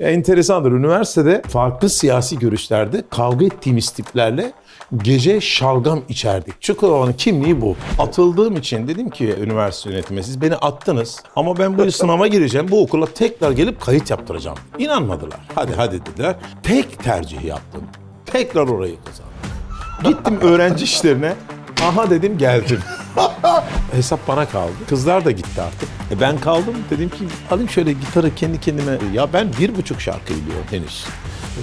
Enteresandır. Üniversitede farklı siyasi görüşlerde kavga ettiğimiz tiplerle gece şalgam içerdik. Çukurova'nın kimliği bu. Atıldığım için dedim ki üniversite yönetimi siz beni attınız ama ben bu sınava gireceğim. Bu okula tekrar gelip kayıt yaptıracağım. İnanmadılar. Hadi hadi dediler. Tek tercih yaptım. Tekrar orayı kazandım. Gittim öğrenci işlerine Aha dedim geldim. Hesap bana kaldı. Kızlar da gitti artık. E ben kaldım. Dedim ki alayım şöyle gitarı kendi kendime. Ya ben bir buçuk şarkı biliyorum henüz.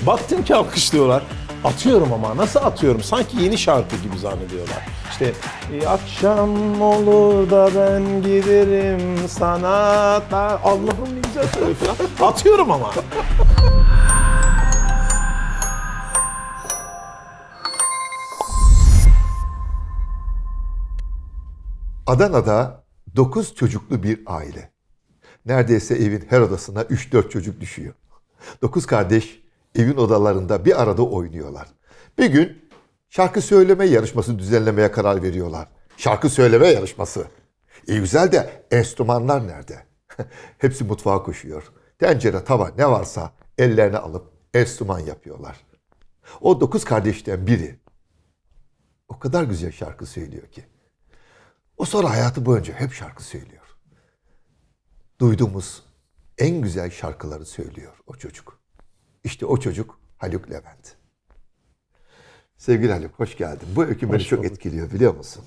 Baktım ki alkışlıyorlar. Atıyorum ama nasıl atıyorum? Sanki yeni şarkı gibi zannediyorlar. İşte e, akşam olur da ben giderim sana. da Allah'ım ne güzel söylüyor falan. Atıyorum ama. Adana'da 9 çocuklu bir aile. Neredeyse evin her odasına 3-4 çocuk düşüyor. 9 kardeş evin odalarında bir arada oynuyorlar. Bir gün şarkı söyleme yarışması düzenlemeye karar veriyorlar. Şarkı söyleme yarışması. İyi e, güzel de enstrümanlar nerede? Hepsi mutfağa koşuyor. Tencere, tava ne varsa ellerine alıp enstrüman yapıyorlar. O dokuz kardeşten biri o kadar güzel şarkı söylüyor ki. O sonra hayatı boyunca hep şarkı söylüyor. Duyduğumuz en güzel şarkıları söylüyor o çocuk. İşte o çocuk Haluk Levent. Sevgili Haluk hoş geldin. Bu öykü beni çok etkiliyor biliyor musun?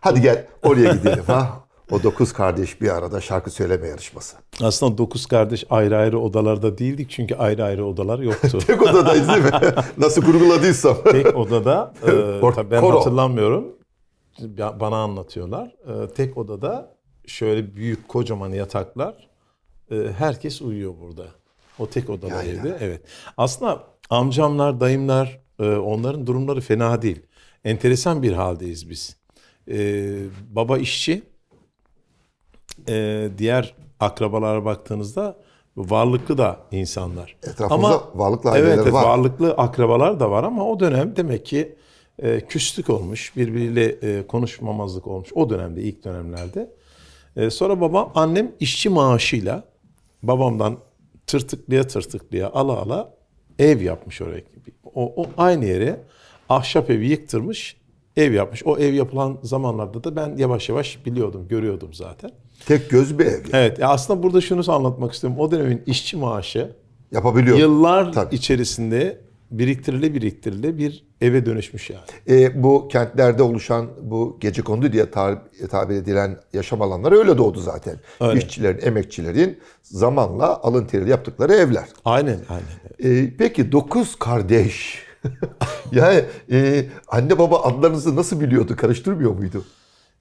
Hadi gel oraya gidelim ha. O dokuz kardeş bir arada şarkı söyleme yarışması. Aslında dokuz kardeş ayrı ayrı odalarda değildik çünkü ayrı ayrı odalar yoktu. Tek odadayız değil mi? Nasıl kurguladıysam. Tek odada. E, tabii ben Koro. hatırlamıyorum bana anlatıyorlar. Ee, tek odada şöyle büyük kocaman yataklar. Ee, herkes uyuyor burada. O tek odada yani evde. Yani. Evet. Aslında amcamlar, dayımlar e, onların durumları fena değil. Enteresan bir haldeyiz biz. Ee, baba işçi. diğer akrabalara baktığınızda varlıklı da insanlar. Etrafımızda ama, varlıklı aileler evet, var. Evet varlıklı akrabalar da var ama o dönem demek ki e, küslük olmuş, birbiriyle e, konuşmamazlık olmuş o dönemde, ilk dönemlerde. E, sonra babam, annem işçi maaşıyla babamdan tırtıklıya tırtıklıya ala ala ev yapmış oraya. O, o aynı yere ahşap evi yıktırmış, ev yapmış. O ev yapılan zamanlarda da ben yavaş yavaş biliyordum, görüyordum zaten. Tek göz bir ev. Yani. Evet, aslında burada şunu anlatmak istiyorum. O dönemin işçi maaşı yapabiliyor. Yıllar Tabii. içerisinde biriktirile biriktirile bir eve dönüşmüş yani. E, bu kentlerde oluşan bu gece kondu diye tar- tabir edilen yaşam alanları öyle doğdu zaten. Öyle. İşçilerin, emekçilerin zamanla alın teriyle yaptıkları evler. Aynen, aynen. E, peki dokuz kardeş. yani e, anne baba adlarınızı nasıl biliyordu? Karıştırmıyor muydu?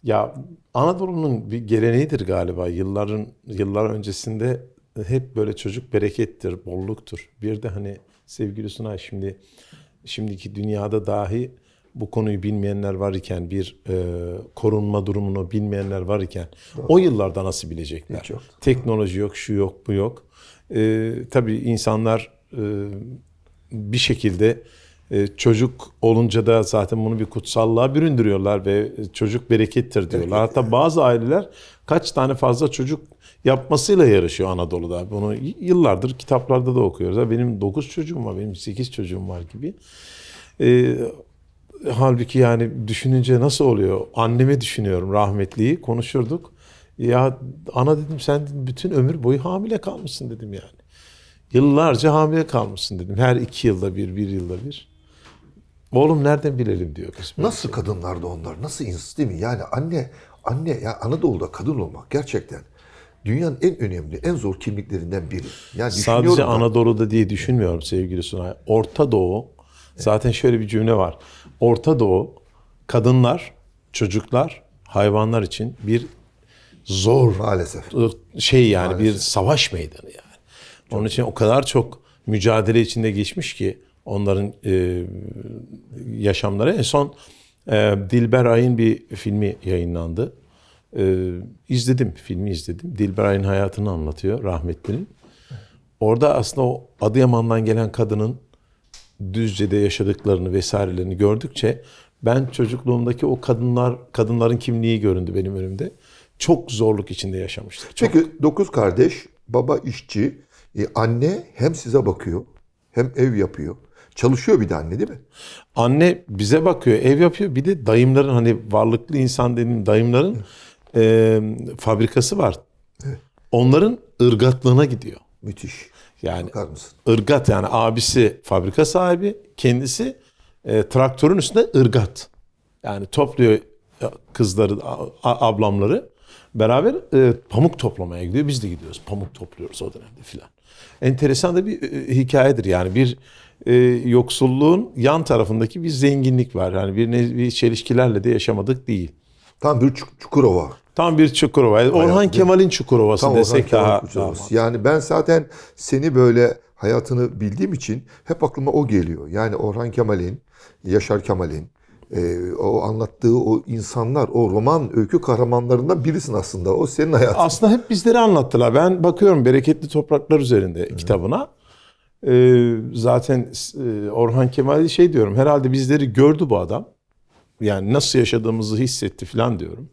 Ya Anadolu'nun bir geleneğidir galiba. Yılların yıllar öncesinde hep böyle çocuk berekettir, bolluktur. Bir de hani Sevgili Sunay şimdi şimdiki dünyada dahi bu konuyu bilmeyenler var iken bir e, korunma durumunu bilmeyenler var iken o yıllarda nasıl bilecekler? Hiç yok. Teknoloji yok, şu yok, bu yok. E, tabii insanlar e, bir şekilde e, çocuk olunca da zaten bunu bir kutsallığa büründürüyorlar ve çocuk berekettir diyorlar. Hatta bazı aileler kaç tane fazla çocuk yapmasıyla yarışıyor Anadolu'da. Bunu yıllardır kitaplarda da okuyoruz. Benim 9 çocuğum var, benim 8 çocuğum var gibi. Ee, halbuki yani düşününce nasıl oluyor? Annemi düşünüyorum rahmetliyi konuşurduk. Ya ana dedim sen bütün ömür boyu hamile kalmışsın dedim yani. Yıllarca hamile kalmışsın dedim. Her iki yılda bir, bir yılda bir. Oğlum nereden bilelim diyor. kız Nasıl şey. kadınlardı onlar? Nasıl ins değil mi? Yani anne, anne ya Anadolu'da kadın olmak gerçekten dünyanın en önemli, en zor kimliklerinden biri. Yani Sadece da, Anadolu'da diye düşünmüyorum sevgili Sunay. Orta Doğu, zaten şöyle bir cümle var. Orta Doğu, kadınlar, çocuklar, hayvanlar için bir zor maalesef şey yani maalesef. bir savaş meydanı yani. Çok Onun için o kadar çok mücadele içinde geçmiş ki onların e, yaşamları. En son e, Dilber Ay'ın bir filmi yayınlandı. Ee, izledim, filmi izledim. Dilberay'ın hayatını anlatıyor, rahmetlinin. Orada aslında o Adıyaman'dan gelen kadının Düzce'de yaşadıklarını vesairelerini gördükçe ben çocukluğumdaki o kadınlar kadınların kimliği göründü benim önümde. Çok zorluk içinde yaşamışlar. Çok. Peki dokuz kardeş, baba işçi, e, anne hem size bakıyor hem ev yapıyor. Çalışıyor bir de anne değil mi? Anne bize bakıyor, ev yapıyor. Bir de dayımların hani varlıklı insan dediğim dayımların e, fabrikası var. Evet. Onların ırgatlığına gidiyor. Müthiş. Yani Bakar mısın? ırgat yani abisi fabrika sahibi, kendisi e, traktörün üstünde ırgat. Yani topluyor kızları, ablamları. Beraber e, pamuk toplamaya gidiyor. Biz de gidiyoruz. Pamuk topluyoruz o dönemde filan. Enteresan da bir e, hikayedir yani. Bir e, yoksulluğun yan tarafındaki bir zenginlik var. Yani bir, bir çelişkilerle de yaşamadık değil. Tam bir Çukurova. Tam bir Çukurova. Hayat, Orhan Kemal'in Çukurova'sı tam desek Orhan Kemal daha, daha. Yani ben zaten seni böyle hayatını bildiğim için hep aklıma o geliyor. Yani Orhan Kemal'in, Yaşar Kemal'in, e, o anlattığı o insanlar, o roman öykü kahramanlarından birisin aslında. O senin hayatın. Aslında hep bizleri anlattılar. Ben bakıyorum Bereketli Topraklar üzerinde evet. kitabına. E, zaten e, Orhan Kemal'i şey diyorum, herhalde bizleri gördü bu adam. Yani nasıl yaşadığımızı hissetti falan diyorum.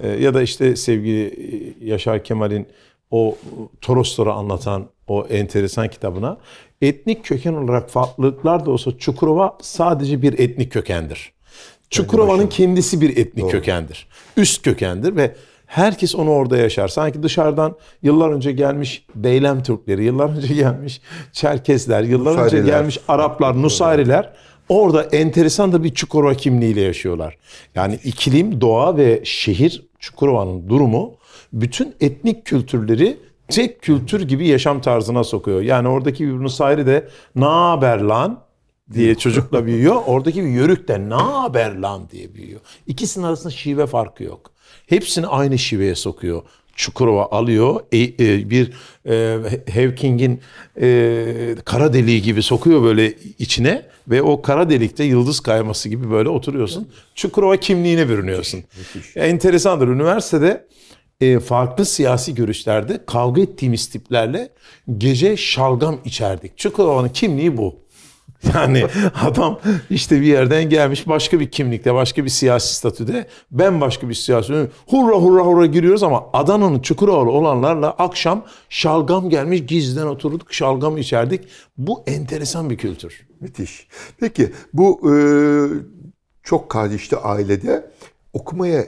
E, ya da işte sevgili e, Yaşar Kemal'in o e, Toroslara anlatan o enteresan kitabına etnik köken olarak farklılıklar da olsa Çukurova sadece bir etnik kökendir. Çukurova'nın kendisi bir etnik Doğru. kökendir. Üst kökendir ve herkes onu orada yaşar. Sanki dışarıdan yıllar önce gelmiş Beylem Türkleri, yıllar önce gelmiş Çerkesler, yıllar Nusayriler. önce gelmiş Araplar, Nusayriler. Doğru Orada enteresan da bir Çukurova kimliğiyle yaşıyorlar. Yani iklim, doğa ve şehir Çukurova'nın durumu bütün etnik kültürleri tek kültür gibi yaşam tarzına sokuyor. Yani oradaki Yunus Hayri de ne haber lan diye çocukla büyüyor. Oradaki bir yörük de ne haber lan diye büyüyor. İkisinin arasında şive farkı yok. Hepsini aynı şiveye sokuyor. Çukurova alıyor. E, e, bir e, Hawking'in e, kara deliği gibi sokuyor böyle içine ve o kara delikte yıldız kayması gibi böyle oturuyorsun. Çukurova kimliğine bürünüyorsun. Müthiş. E, enteresandır. Üniversitede e, farklı siyasi görüşlerde kavga ettiğimiz tiplerle gece şalgam içerdik. Çukurova'nın kimliği bu. Yani adam işte bir yerden gelmiş başka bir kimlikte, başka bir siyasi statüde, ben başka bir siyasi hurra hurra hurra giriyoruz ama Adana'nın Çukurovalı olanlarla akşam şalgam gelmiş gizden oturduk, şalgam içerdik. Bu enteresan bir kültür. Müthiş. Peki bu e, çok kardeşli ailede okumaya,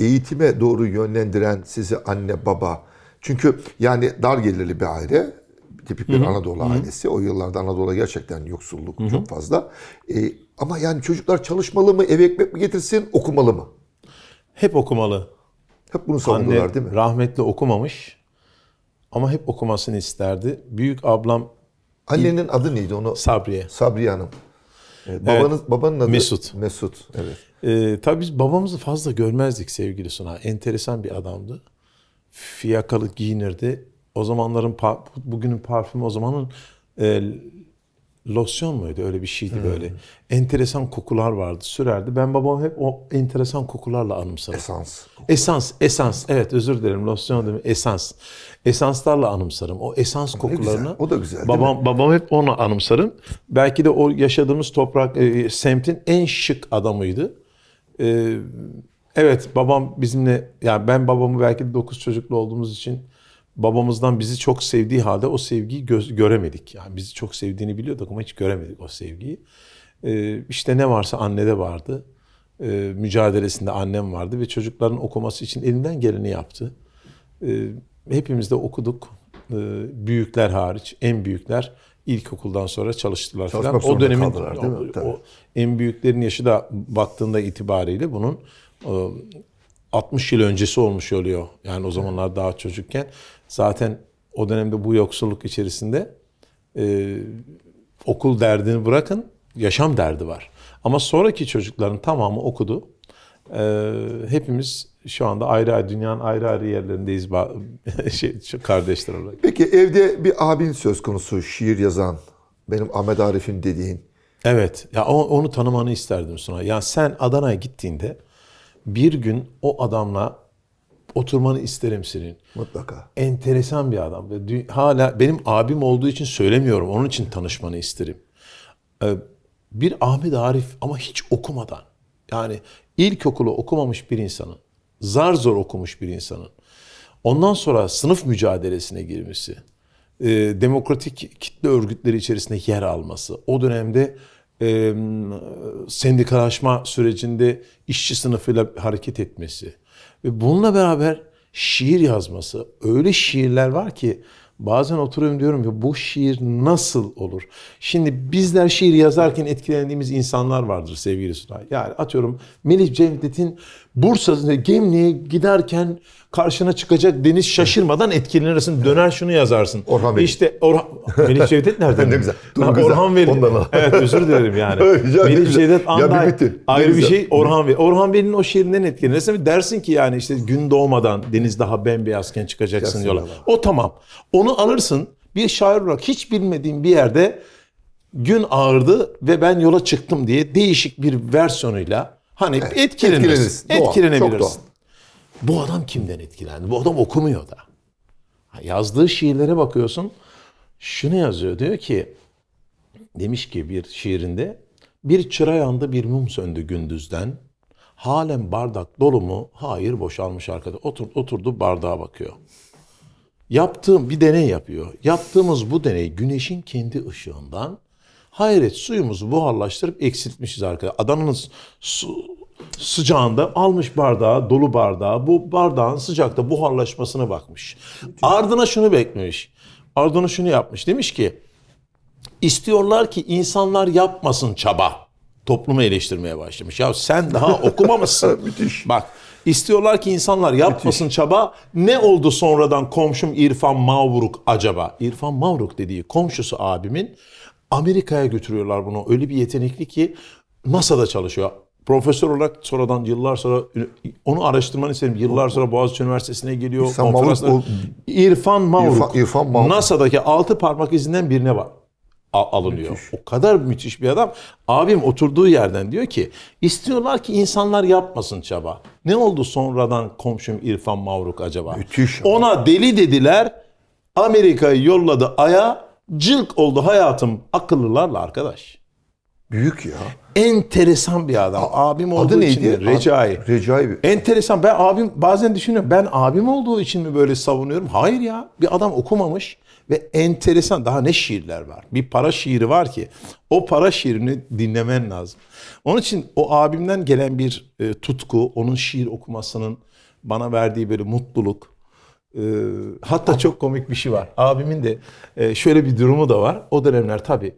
eğitime doğru yönlendiren sizi anne baba. Çünkü yani dar gelirli bir aile tipik bir Hı-hı. Anadolu ailesi. O yıllarda Anadolu'da gerçekten yoksulluk Hı-hı. çok fazla. E, ama yani çocuklar çalışmalı mı, eve ekmek mi getirsin, okumalı mı? Hep okumalı. Hep bunu savundular Anne, değil mi? rahmetli okumamış ama hep okumasını isterdi. Büyük ablam... Annenin ilk... adı neydi onu? Sabriye. Sabriye Hanım. E, evet, babanız, evet. Babanın adı Mesut. Mesut, evet. Ee, tabii biz babamızı fazla görmezdik sevgili Suna. Enteresan bir adamdı. Fiyakalı giyinirdi. O zamanların bugünün parfümü o zamanın e, losyon muydu? Öyle bir şeydi hmm. böyle. Enteresan kokular vardı, sürerdi. Ben babam hep o enteresan kokularla anımsarım. Esans. Kokular. Esans, esans. Evet özür dilerim. Losyon dedim, mi? Esans. Esanslarla anımsarım. O esans ne kokularını. Güzel. O da güzel. Babam babam hep onu anımsarım. Belki de o yaşadığımız toprak e, semtin en şık adamıydı. E, evet babam bizimle yani ben babamı belki de 9 çocuklu olduğumuz için babamızdan bizi çok sevdiği halde o sevgiyi göz, göremedik. Yani bizi çok sevdiğini biliyorduk ama hiç göremedik o sevgiyi. Ee, işte ne varsa annede vardı. Ee, mücadelesinde annem vardı ve çocukların okuması için elinden geleni yaptı. Ee, hepimiz de okuduk. Ee, büyükler hariç, en büyükler ilkokuldan sonra çalıştılar falan. O dönemin kaldılar, değil mi? O, o, en büyüklerin yaşı da baktığında itibariyle bunun o, e, 60 yıl öncesi olmuş oluyor. Yani o zamanlar daha çocukken zaten o dönemde bu yoksulluk içerisinde e, okul derdini bırakın yaşam derdi var. Ama sonraki çocukların tamamı okudu. E, hepimiz şu anda ayrı ayrı dünyanın ayrı ayrı yerlerindeyiz şey, kardeşler olarak. Peki evde bir abin söz konusu şiir yazan benim Ahmet Arif'im dediğin. Evet ya onu tanımanı isterdim sonra. Ya sen Adana'ya gittiğinde bir gün o adamla oturmanı isterim senin. Mutlaka. Enteresan bir adam. Hala benim abim olduğu için söylemiyorum. Onun için tanışmanı isterim. Ee, bir Ahmet Arif ama hiç okumadan. Yani ilkokulu okumamış bir insanın, zar zor okumuş bir insanın, ondan sonra sınıf mücadelesine girmesi, e, demokratik kitle örgütleri içerisinde yer alması, o dönemde e, sendikalaşma sürecinde işçi sınıfıyla hareket etmesi, ve bununla beraber şiir yazması, öyle şiirler var ki bazen oturuyorum diyorum ki bu şiir nasıl olur? Şimdi bizler şiir yazarken etkilendiğimiz insanlar vardır sevgili Sunay. Yani atıyorum Melih Cevdet'in Bursa'da Gemli'ye giderken karşına çıkacak deniz şaşırmadan etkilenirsin. Döner şunu yazarsın. Orhan Veli. İşte Orhan... Melih Cevdet nereden? ne güzel. Ha, güzel. Orhan Veli. Ondan al. evet özür dilerim yani. ya, Melih Cevdet Anday. Ya, bir ayrı bir şey Orhan Veli. Orhan Veli'nin o şiirinden etkilenirsin ve dersin ki yani işte gün doğmadan deniz daha bembeyazken çıkacaksın yola. O tamam. Onu alırsın bir şair olarak hiç bilmediğin bir yerde gün ağırdı ve ben yola çıktım diye değişik bir versiyonuyla Hani evet, etkilenirsin. etkilenirsin. etkilenebilirsin. Bu adam kimden etkilendi? Bu adam okumuyor da. Yazdığı şiirlere bakıyorsun. Şunu yazıyor diyor ki demiş ki bir şiirinde bir çıra yandı bir mum söndü gündüzden. Halen bardak dolu mu? Hayır boşalmış arkada. Otur, oturdu bardağa bakıyor. Yaptığım bir deney yapıyor. Yaptığımız bu deney güneşin kendi ışığından Hayret suyumuzu buharlaştırıp eksiltmişiz arkadaşlar. Adana'nın su, sıcağında almış bardağı, dolu bardağı, bu bardağın sıcakta buharlaşmasına bakmış. Ardına şunu beklemiş. Ardına şunu yapmış. Demiş ki, istiyorlar ki insanlar yapmasın çaba. Toplumu eleştirmeye başlamış. Ya sen daha okumamışsın. Müthiş. Bak, istiyorlar ki insanlar yapmasın Müthiş. çaba. Ne oldu sonradan komşum İrfan Mavruk acaba? İrfan Mavruk dediği komşusu abimin Amerika'ya götürüyorlar bunu. Öyle bir yetenekli ki NASA'da çalışıyor. Profesör olarak sonradan yıllar sonra onu araştırmanı istedim. Yıllar sonra Boğaziçi Üniversitesi'ne geliyor. İhsan Mavruk, İrfan Mavruk. İrfan Mavruk. NASA'daki altı parmak izinden birine var alınıyor. Müthiş. O kadar müthiş bir adam. Abim oturduğu yerden diyor ki istiyorlar ki insanlar yapmasın çaba. Ne oldu sonradan komşum İrfan Mavruk acaba? Müthiş. Ona deli dediler. Amerika'yı yolladı aya Cılk oldu hayatım akıllılarla arkadaş. Büyük ya. Enteresan bir adam. A abim olduğu Adı için neydi? Recai. Recai. Enteresan. Ben abim bazen düşünüyorum. Ben abim olduğu için mi böyle savunuyorum? Hayır ya. Bir adam okumamış ve enteresan. Daha ne şiirler var. Bir para şiiri var ki o para şiirini dinlemen lazım. Onun için o abimden gelen bir e, tutku, onun şiir okumasının bana verdiği böyle mutluluk, ee, hatta çok komik bir şey var. Abimin de e, şöyle bir durumu da var. O dönemler tabii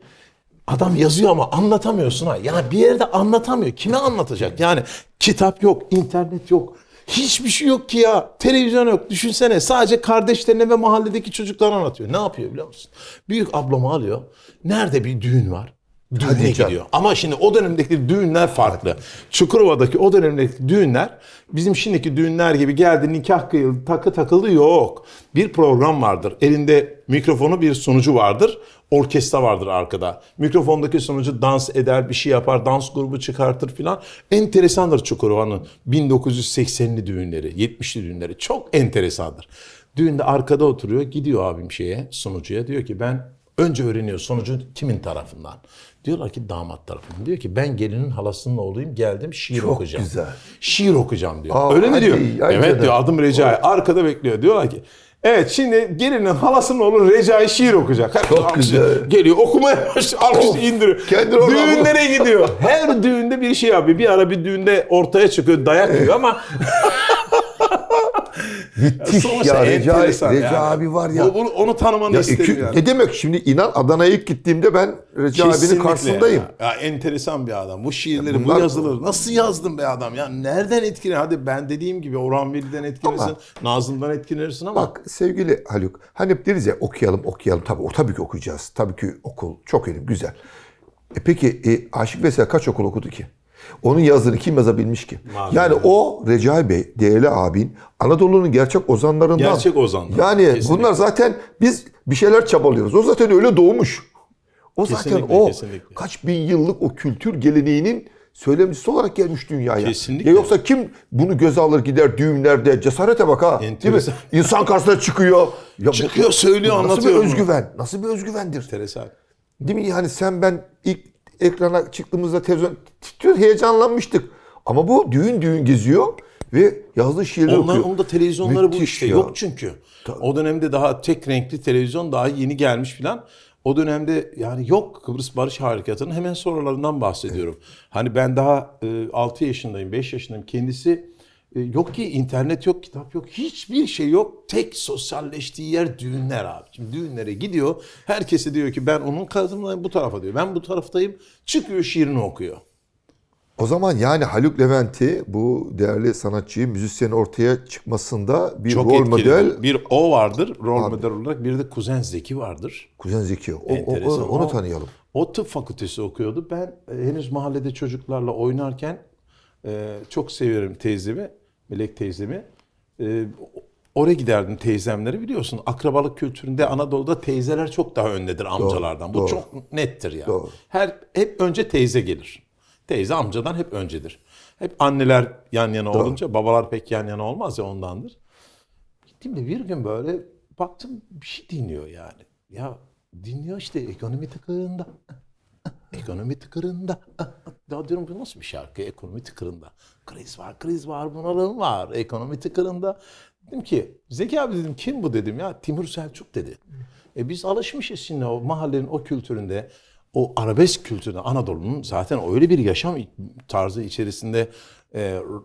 Adam yazıyor ama anlatamıyorsun ha. Yani bir yerde anlatamıyor. Kime anlatacak? Yani kitap yok, internet yok. Hiçbir şey yok ki ya. Televizyon yok. Düşünsene sadece kardeşlerine ve mahalledeki çocuklara anlatıyor. Ne yapıyor biliyor musun? Büyük ablamı alıyor. Nerede bir düğün var düğüne Hadi gidiyor. Canım. Ama şimdi o dönemdeki düğünler farklı. Çukurova'daki o dönemdeki düğünler bizim şimdiki düğünler gibi geldi nikah kıyıldı takı takıldı yok. Bir program vardır. Elinde mikrofonu bir sunucu vardır. Orkestra vardır arkada. Mikrofondaki sunucu dans eder, bir şey yapar, dans grubu çıkartır filan. Enteresandır Çukurova'nın 1980'li düğünleri, 70'li düğünleri. Çok enteresandır. Düğünde arkada oturuyor, gidiyor abim şeye, sunucuya. Diyor ki ben Önce öğreniyor sonucu kimin tarafından. Diyorlar ki damat tarafı Diyor ki ben gelinin halasının oğluyum geldim şiir Çok okuyacağım. Çok güzel. Şiir okuyacağım diyor. Aa, Öyle mi diyor? Ay, evet ay, diyor adım Recai. Arkada bekliyor. Diyorlar ki Evet şimdi gelinin halasının oğlu Recai şiir okuyacak. Her Çok alkışı, güzel. Geliyor okumaya başlıyor. Alkış indiriyor. Kendi Düğünlere gidiyor. Her düğünde bir şey yapıyor. Bir ara bir düğünde ortaya çıkıyor dayak yiyor ama Müthiş ya, ya Reca, Reca yani. abi var ya. O, onu tanımanı ya isterim yani. Ne demek şimdi inan Adana'ya ilk gittiğimde ben Reca Kesinlikle abinin karşısındayım. Ya. ya enteresan bir adam. Bu şiirleri, ya bunlar, bu yazıları nasıl yazdım be adam ya? Nereden etkilen? Hadi ben dediğim gibi Orhan Veli'den etkilenirsin, ama, Nazım'dan etkilenirsin ama. Bak sevgili Haluk, hani hep deriz ya okuyalım okuyalım. Tabii, o, tabii ki okuyacağız. Tabii ki okul çok önemli, güzel. E peki e, Aşık Veysel kaç okul okudu ki? Onun yazdığını kim yazabilmiş ki? Maalesef. Yani o Recai Bey, değerli abin Anadolu'nun gerçek ozanlarından. Gerçek ozanlar. Yani kesinlikle. bunlar zaten biz bir şeyler çabalıyoruz. O zaten öyle doğmuş. O kesinlikle, o kesinlikle. kaç bin yıllık o kültür geleneğinin söylemcisi olarak gelmiş dünyaya. Kesinlikle. Ya yoksa kim bunu göz alır gider düğünlerde cesarete bak ha. Enteresan. Değil mi? İnsan karşısına çıkıyor. Ya çıkıyor bu, söylüyor nasıl anlatıyor. Nasıl bir özgüven? Nasıl bir özgüvendir? Enteresan. Değil mi? Yani sen ben ilk ekrana çıktığımızda televizyon titriyor, heyecanlanmıştık. Ama bu düğün düğün geziyor ve yazdığı şiirleri Onlar, okuyor. Onda da televizyonları Müthiş bu işte ya. yok çünkü. O dönemde daha tek renkli televizyon daha yeni gelmiş filan. O dönemde yani yok Kıbrıs Barış Harekatı'nın hemen sonralarından bahsediyorum. Evet. Hani ben daha e, 6 yaşındayım, 5 yaşındayım. Kendisi e, yok ki internet yok, kitap yok, hiçbir şey yok. Tek sosyalleştiği yer düğünler abi. Şimdi düğünlere gidiyor, herkesi diyor ki ben onun kadınla bu tarafa diyor. Ben bu taraftayım, çıkıyor şiirini okuyor. O zaman yani Haluk Levent'i bu değerli sanatçıyı, müzisyenin ortaya çıkmasında bir Çok rol etkili. model... Bir o vardır rol Abi. model olarak. Bir de Kuzen Zeki vardır. Kuzen Zeki. O, Enteresan. o, onu tanıyalım. O, o tıp fakültesi okuyordu. Ben e, henüz mahallede çocuklarla oynarken e, çok severim teyzemi. Melek teyzemi. E, oraya giderdim teyzemleri biliyorsun. Akrabalık kültüründe Anadolu'da teyzeler çok daha öndedir amcalardan. Doğru, Bu doğru. çok nettir yani. Doğru. Her hep önce teyze gelir. Teyze amcadan hep öncedir. Hep anneler yan yana doğru. olunca babalar pek yan yana olmaz ya ondandır. Gittim de bir gün böyle baktım bir şey dinliyor yani. Ya dinliyor işte ekonomi tıkığında. Ekonomi tıkırında. Ya ah, ah. diyorum bu nasıl bir şarkı? Ekonomi tıkırında. Kriz var, kriz var, bunalım var. Ekonomi tıkırında. Dedim ki Zeki abi dedim kim bu dedim ya. Timur Selçuk dedi. E biz alışmışız şimdi o mahallenin o kültüründe. O arabesk kültüründe Anadolu'nun zaten öyle bir yaşam tarzı içerisinde e,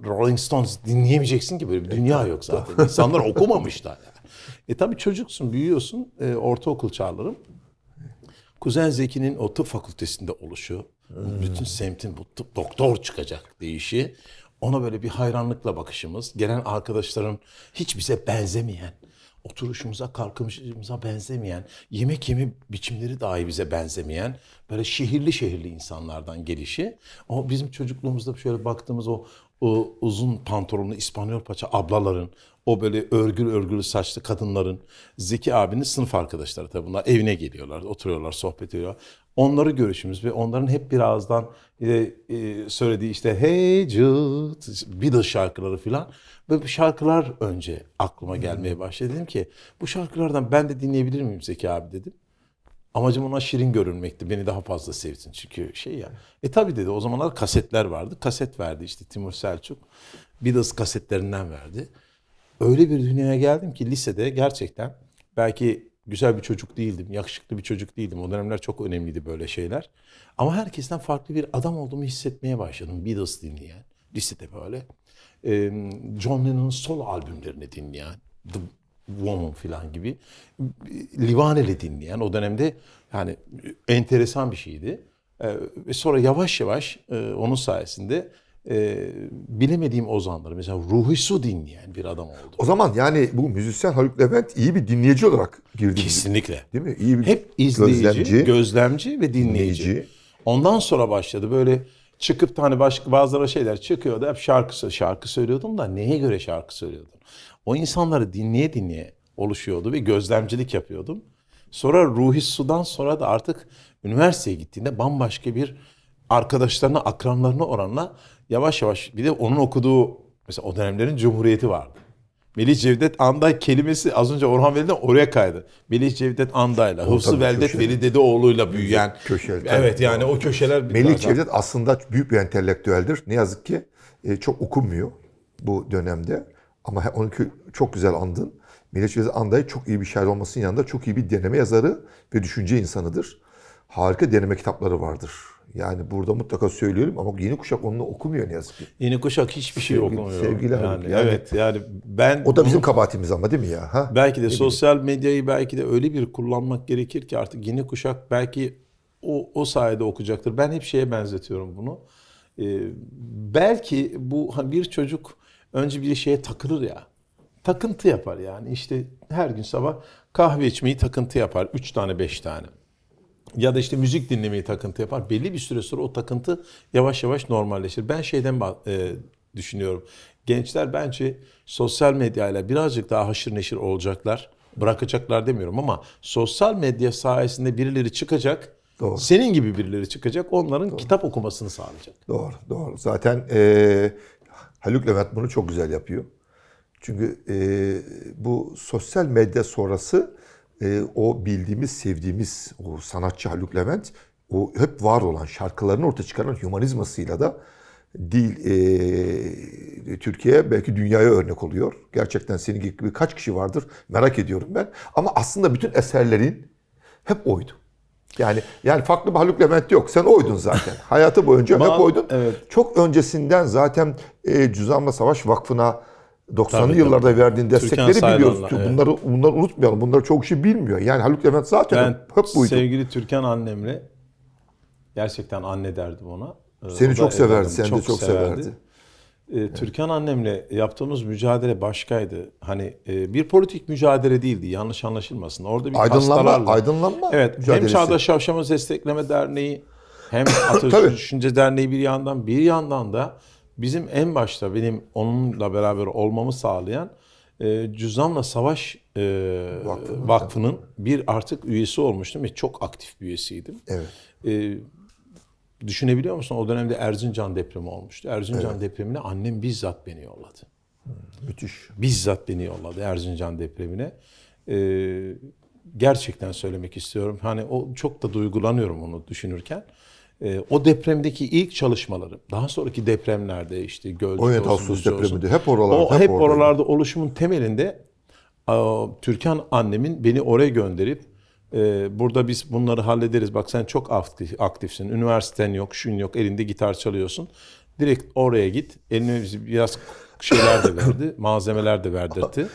Rolling Stones dinleyemeyeceksin ki böyle bir e, dünya yok zaten. İnsanlar okumamışlar. Yani. E tabii çocuksun, büyüyorsun. E, ortaokul çağlarım. Kuzen Zeki'nin o tıp fakültesinde oluşu, hmm. bütün semtin bu tıp doktor çıkacak deyişi, ona böyle bir hayranlıkla bakışımız, gelen arkadaşların hiç bize benzemeyen, oturuşumuza, kalkışımıza benzemeyen, yemek yeme biçimleri dahi bize benzemeyen, böyle şehirli şehirli insanlardan gelişi. O bizim çocukluğumuzda şöyle baktığımız o, o uzun pantolonlu İspanyol paça ablaların, o böyle örgül örgülü saçlı kadınların, Zeki abinin sınıf arkadaşları tabii bunlar evine geliyorlar, oturuyorlar, sohbet ediyor. Onları görüşümüz ve onların hep bir ağızdan e, e, söylediği işte hey cıt, Beatles şarkıları filan. Böyle şarkılar önce aklıma gelmeye başladı. Dedim ki bu şarkılardan ben de dinleyebilir miyim Zeki abi dedim. Amacım ona şirin görünmekti. Beni daha fazla sevsin çünkü şey ya. E tabi dedi o zamanlar kasetler vardı. Kaset verdi işte Timur Selçuk. Beatles kasetlerinden verdi öyle bir dünyaya geldim ki lisede gerçekten belki güzel bir çocuk değildim, yakışıklı bir çocuk değildim. O dönemler çok önemliydi böyle şeyler. Ama herkesten farklı bir adam olduğumu hissetmeye başladım. Beatles dinleyen, lisede böyle. John Lennon'ın solo albümlerini dinleyen, The Woman falan gibi. Livaneli dinleyen o dönemde yani enteresan bir şeydi. Ve sonra yavaş yavaş onun sayesinde e, bilemediğim ozanları mesela Ruhi Su dinleyen bir adam oldu. O zaman yani bu müzisyen Haluk Levent iyi bir dinleyici olarak girdi. Kesinlikle. Değil mi? İyi bir Hep izleyici, gözlemci, gözlemci ve dinleyici. dinleyici. Ondan sonra başladı böyle çıkıp hani başka bazıları şeyler çıkıyordu. Hep şarkı şarkı söylüyordum da neye göre şarkı söylüyordum? O insanları dinleye dinleye oluşuyordu ve gözlemcilik yapıyordum. Sonra Ruhi Su'dan sonra da artık üniversiteye gittiğinde bambaşka bir arkadaşlarına, akranlarına oranla yavaş yavaş bir de onun okuduğu mesela o dönemlerin cumhuriyeti vardı. Melih Cevdet Anday kelimesi az önce Orhan Veli'den oraya kaydı. Melih Cevdet Anday'la, Hıfzı Veldet Veli Dedeoğlu'yla büyüyen. köşeler. evet yani o köşeler. Melih Cevdet aslında büyük bir entelektüeldir. Ne yazık ki e, çok okunmuyor bu dönemde. Ama onu çok güzel andın. Melih Cevdet Anday çok iyi bir şair olmasının yanında çok iyi bir deneme yazarı ve düşünce insanıdır. Harika deneme kitapları vardır. Yani burada mutlaka söylüyorum ama yeni kuşak onu okumuyor ne yazık ki. Yeni kuşak hiçbir şey sevgili, okumuyor. Sevgili yani, Yani, evet yani ben... O da bizim bunu, kabahatimiz ama değil mi ya? Ha? Belki de ne sosyal bileyim? medyayı belki de öyle bir kullanmak gerekir ki artık yeni kuşak belki o, o sayede okuyacaktır. Ben hep şeye benzetiyorum bunu. Ee, belki bu hani bir çocuk önce bir şeye takılır ya. Takıntı yapar yani. işte her gün sabah kahve içmeyi takıntı yapar. Üç tane beş tane ya da işte müzik dinlemeyi takıntı yapar. Belli bir süre sonra o takıntı yavaş yavaş normalleşir. Ben şeyden e, düşünüyorum. Gençler bence sosyal medyayla birazcık daha haşır neşir olacaklar. Bırakacaklar demiyorum ama sosyal medya sayesinde birileri çıkacak. Doğru. Senin gibi birileri çıkacak. Onların doğru. kitap okumasını sağlayacak. Doğru, doğru. Zaten e, Haluk Levent bunu çok güzel yapıyor. Çünkü e, bu sosyal medya sonrası e, o bildiğimiz, sevdiğimiz o sanatçı Haluk Levent o hep var olan şarkılarını ortaya çıkaran humanizmasıyla da dil e, ee, Türkiye belki dünyaya örnek oluyor. Gerçekten senin gibi kaç kişi vardır merak ediyorum ben. Ama aslında bütün eserlerin hep oydu. Yani yani farklı bir Haluk Levent yok. Sen oydun zaten. Hayatı boyunca hep oydun. Evet. Çok öncesinden zaten e, Cüzamla Savaş Vakfı'na 90'lı yıllarda tabii. verdiğin destekleri Türkan biliyoruz. Saylan'la, bunları evet. bunları unutmayalım. Bunları çok şey bilmiyor. Yani Haluk Levent zaten ben hep buydu. Sevgili Türkan annemle gerçekten anne derdim ona. Ee, seni çok severdi, Sen çok de çok severdi. severdi. Ee, evet. Türkan annemle yaptığımız mücadele başkaydı. Hani e, bir politik mücadele değildi yanlış anlaşılmasın. Orada bir aydınlanma, hastalarla. aydınlanma Evet, mücadelesi. hem Çağdaş Şavşamız Destekleme Derneği hem Atatürk Düşünce Derneği bir yandan bir yandan da bizim en başta benim onunla beraber olmamı sağlayan e, Cüzdanla Savaş e, Vakfı'nın, Vakfı'nın bir artık üyesi olmuştum ve çok aktif bir üyesiydim. Evet. E, düşünebiliyor musun? O dönemde Erzincan depremi olmuştu. Erzincan evet. depremine annem bizzat beni yolladı. Hmm, müthiş. Bizzat beni yolladı Erzincan depremine. Ee, gerçekten söylemek istiyorum. Hani o çok da duygulanıyorum onu düşünürken. Ee, o depremdeki ilk çalışmalarım, daha sonraki depremlerde işte Gölcük olsun, Ağustos depremi diye hep oralarda. O, hep, hep oralarda, oralarda oluşumun temelinde Türkan annemin beni oraya gönderip e, burada biz bunları hallederiz. Bak sen çok aktifsin. Üniversiten yok, şun yok, elinde gitar çalıyorsun. Direkt oraya git. Eline biraz şeyler de verdi, malzemeler de verdirtti.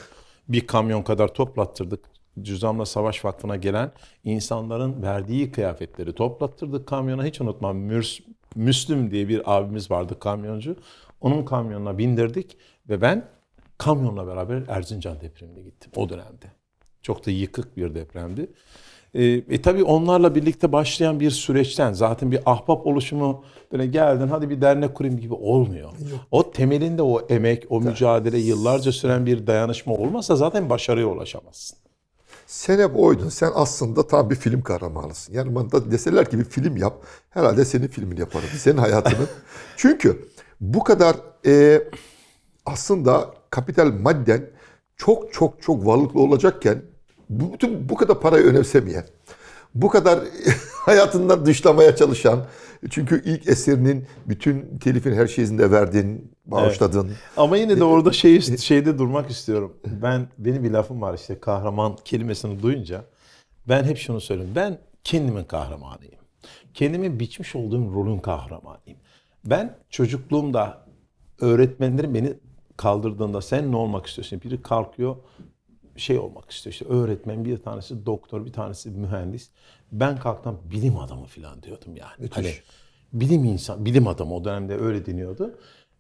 Bir kamyon kadar toplattırdık. Cüzamla Savaş Vakfı'na gelen insanların verdiği kıyafetleri toplattırdık kamyona. Hiç unutmam Mürs, Müslüm diye bir abimiz vardı kamyoncu. Onun kamyonuna bindirdik ve ben kamyonla beraber Erzincan depremine gittim o dönemde. Çok da yıkık bir depremdi. E, e tabii onlarla birlikte başlayan bir süreçten zaten bir ahbap oluşumu böyle geldin hadi bir dernek kurayım gibi olmuyor. Yok. O temelinde o emek, o mücadele yıllarca süren bir dayanışma olmasa zaten başarıya ulaşamazsın. Sen hep oydun. Sen aslında tam bir film kahramanısın. Yani bana deseler ki bir film yap. Herhalde senin filmini yaparım. Senin hayatını. Çünkü bu kadar e, aslında kapital madden çok çok çok varlıklı olacakken bu, bütün bu kadar parayı önemsemeyen, bu kadar hayatından dışlamaya çalışan, çünkü ilk eserinin bütün telifin her şeyinde verdiğin bağışladın. Evet. Ama yine de e, orada e, şey e, şeyde durmak istiyorum. Ben benim bir lafım var işte kahraman kelimesini duyunca ben hep şunu söylüyorum. Ben kendimin kahramanıyım. Kendimi biçmiş olduğum rolün kahramanıyım. Ben çocukluğumda öğretmenlerim beni kaldırdığında sen ne olmak istiyorsun? Biri kalkıyor şey olmak istiyor işte öğretmen bir tanesi doktor bir tanesi mühendis. Ben kalktım bilim adamı falan diyordum yani. Müthiş. Hani bilim insan bilim adamı o dönemde öyle deniyordu.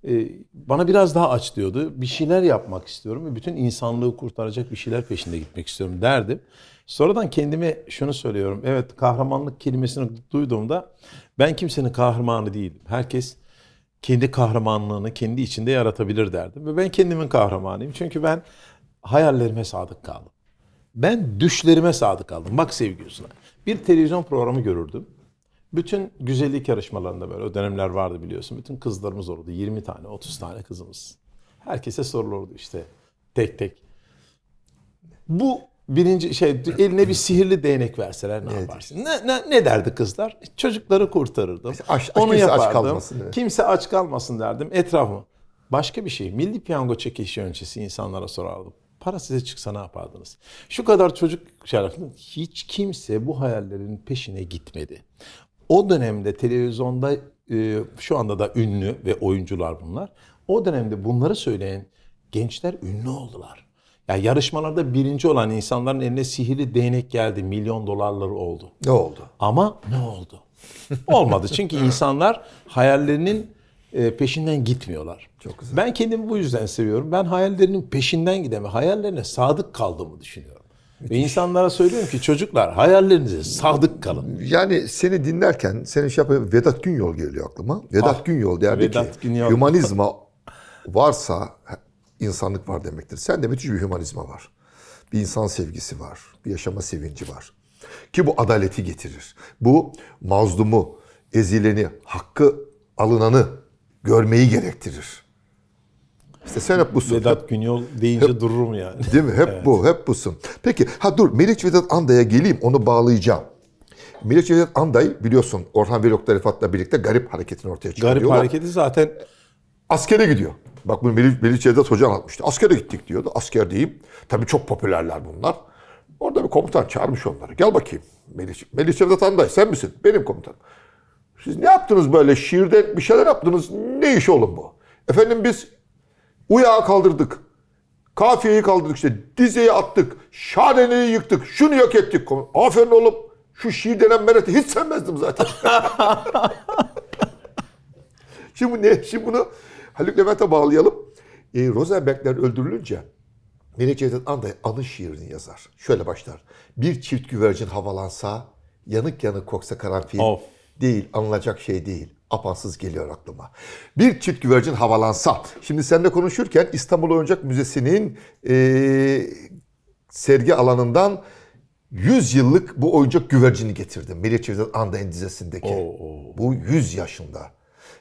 Ee, bana biraz daha aç diyordu. Bir şeyler yapmak istiyorum ve bütün insanlığı kurtaracak bir şeyler peşinde gitmek istiyorum derdim. Sonradan kendime şunu söylüyorum. Evet kahramanlık kelimesini duyduğumda ben kimsenin kahramanı değilim. Herkes kendi kahramanlığını kendi içinde yaratabilir derdim. Ve ben kendimin kahramanıyım. Çünkü ben hayallerime sadık kaldım. Ben düşlerime sadık kaldım. Bak sevgi Bir televizyon programı görürdüm. Bütün güzellik yarışmalarında böyle o dönemler vardı biliyorsun. Bütün kızlarımız olurdu. 20 tane, 30 tane kızımız. Herkese sorulurdu işte tek tek. Bu birinci şey eline bir sihirli değnek verseler ne evet. yaparsın? Ne, ne, ne derdi kızlar? Çocukları kurtarırdım. Aç, aç, Onu kimse yapardım. Aç kalmasın, evet. Kimse aç kalmasın derdim. etrafı Başka bir şey. Milli piyango çekilişi öncesi insanlara sorardım. Para size çıksa ne yapardınız? Şu kadar çocuk şerefli hiç kimse bu hayallerin peşine gitmedi o dönemde televizyonda e, şu anda da ünlü ve oyuncular bunlar. O dönemde bunları söyleyen gençler ünlü oldular. Yani yarışmalarda birinci olan insanların eline sihirli değnek geldi. Milyon dolarları oldu. Ne oldu? Ama ne oldu? Olmadı. Çünkü insanlar hayallerinin e, peşinden gitmiyorlar. Çok güzel. Ben kendimi bu yüzden seviyorum. Ben hayallerinin peşinden gidemem. hayallerine sadık kaldığımı düşünüyorum. Müthiş. Ve insanlara söylüyorum ki çocuklar hayallerinize sadık kalın. Yani seni dinlerken seni şey yapayım Vedat Günyol geliyor aklıma. Vedat ah, Günyol derdi Vedat ki Günyol. hümanizma varsa insanlık var demektir. Sen de müthiş bir hümanizma var. Bir insan sevgisi var. Bir yaşama sevinci var. Ki bu adaleti getirir. Bu mazlumu, ezileni, hakkı alınanı görmeyi gerektirir. İşte sen hep busun. Vedat hep, Günyol deyince hep, dururum yani. Değil mi? Hep evet. bu, hep busun. Peki, ha dur Meriç Vedat Anday'a geleyim, onu bağlayacağım. Meriç Vedat Anday biliyorsun Orhan Velok Tarifat'la birlikte garip hareketini ortaya çıkıyor. Garip hareketi zaten... Askere gidiyor. Bak bunu Meriç, Meriç Vedat Hoca anlatmıştı. Askere gittik diyordu, diyeyim. Tabii çok popülerler bunlar. Orada bir komutan çağırmış onları. Gel bakayım Meriç, Meriç Vedat Anday sen misin? Benim komutanım. Siz ne yaptınız böyle şiirde bir şeyler yaptınız? Ne iş oğlum bu? Efendim biz Uyağı kaldırdık. Kafiyeyi kaldırdık işte. Dizeyi attık. Şadeneyi yıktık. Şunu yok ettik. Aferin oğlum. Şu şiir denen mereti hiç sevmezdim zaten. şimdi ne? Şimdi bunu Haluk Levent'e bağlayalım. E, Rosenberg'ler öldürülünce Melek Cevdet Anday anı şiirini yazar. Şöyle başlar. Bir çift güvercin havalansa, yanık yanık koksa karanfil of. değil, anılacak şey değil apansız geliyor aklıma. Bir çift güvercin havalansa. Şimdi seninle konuşurken İstanbul Oyuncak Müzesi'nin e, sergi alanından 100 yıllık bu oyuncak güvercini getirdim. Milliyetçi Vezat Anda Endizesi'ndeki. Bu 100 yaşında.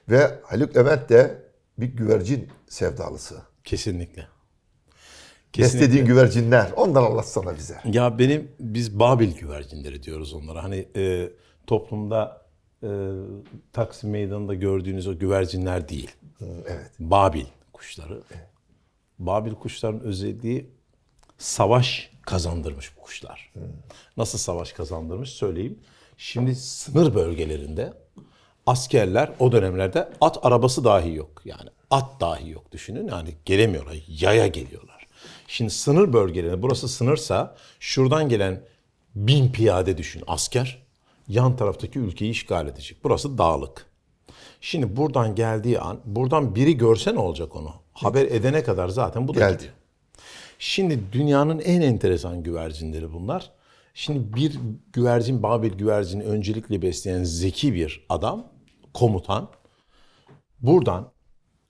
Ve Haluk Levent de bir güvercin sevdalısı. Kesinlikle. Kesinlikle. Beslediğin güvercinler. Ondan sana bize. Ya benim biz Babil güvercinleri diyoruz onlara. Hani e, toplumda e, Taksim Meydanı'nda gördüğünüz o güvercinler değil. Ee, evet. Babil kuşları. Evet. Babil kuşlarının özelliği savaş kazandırmış bu kuşlar. Evet. Nasıl savaş kazandırmış söyleyeyim. Şimdi sınır bölgelerinde askerler o dönemlerde at arabası dahi yok. Yani at dahi yok düşünün. Yani gelemiyorlar. Yaya geliyorlar. Şimdi sınır bölgelerinde burası sınırsa şuradan gelen bin piyade düşün asker yan taraftaki ülkeyi işgal edecek. Burası dağlık. Şimdi buradan geldiği an, buradan biri görse ne olacak onu? Haber edene kadar zaten bu da Geldi. gidiyor. Şimdi dünyanın en enteresan güvercinleri bunlar. Şimdi bir güvercin, Babil güvercini öncelikle besleyen zeki bir adam, komutan. Buradan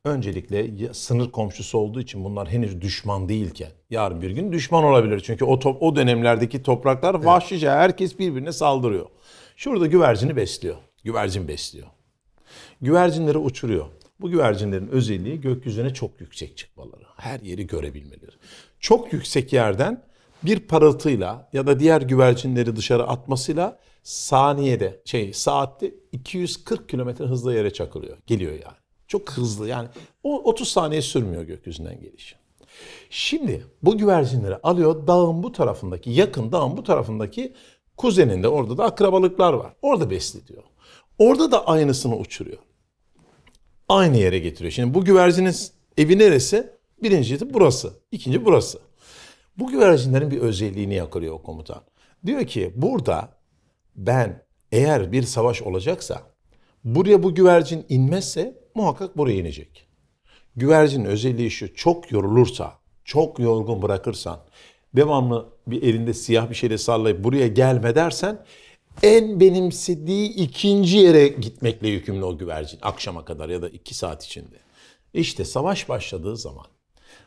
öncelikle sınır komşusu olduğu için bunlar henüz düşman değilken yarın bir gün düşman olabilir. Çünkü o top, o dönemlerdeki topraklar vahşice herkes birbirine saldırıyor. Şurada güvercini besliyor. Güvercin besliyor. Güvercinleri uçuruyor. Bu güvercinlerin özelliği gökyüzüne çok yüksek çıkmaları. Her yeri görebilmeleri. Çok yüksek yerden bir parıltıyla ya da diğer güvercinleri dışarı atmasıyla saniyede şey saatte 240 kilometre hızla yere çakılıyor. Geliyor yani. Çok hızlı yani o 30 saniye sürmüyor gökyüzünden gelişi. Şimdi bu güvercinleri alıyor dağın bu tarafındaki yakın dağın bu tarafındaki Kuzeninde orada da akrabalıklar var. Orada besletiyor. Orada da aynısını uçuruyor. Aynı yere getiriyor. Şimdi bu güvercinin evi neresi? Birinci Birincisi burası. ikinci burası. Bu güvercinlerin bir özelliğini yakalıyor o komutan. Diyor ki burada ben eğer bir savaş olacaksa buraya bu güvercin inmezse muhakkak buraya inecek. Güvercinin özelliği şu çok yorulursa, çok yorgun bırakırsan devamlı bir elinde siyah bir şeyle sallayıp buraya gelme dersen en benimsediği ikinci yere gitmekle yükümlü o güvercin akşama kadar ya da iki saat içinde. İşte savaş başladığı zaman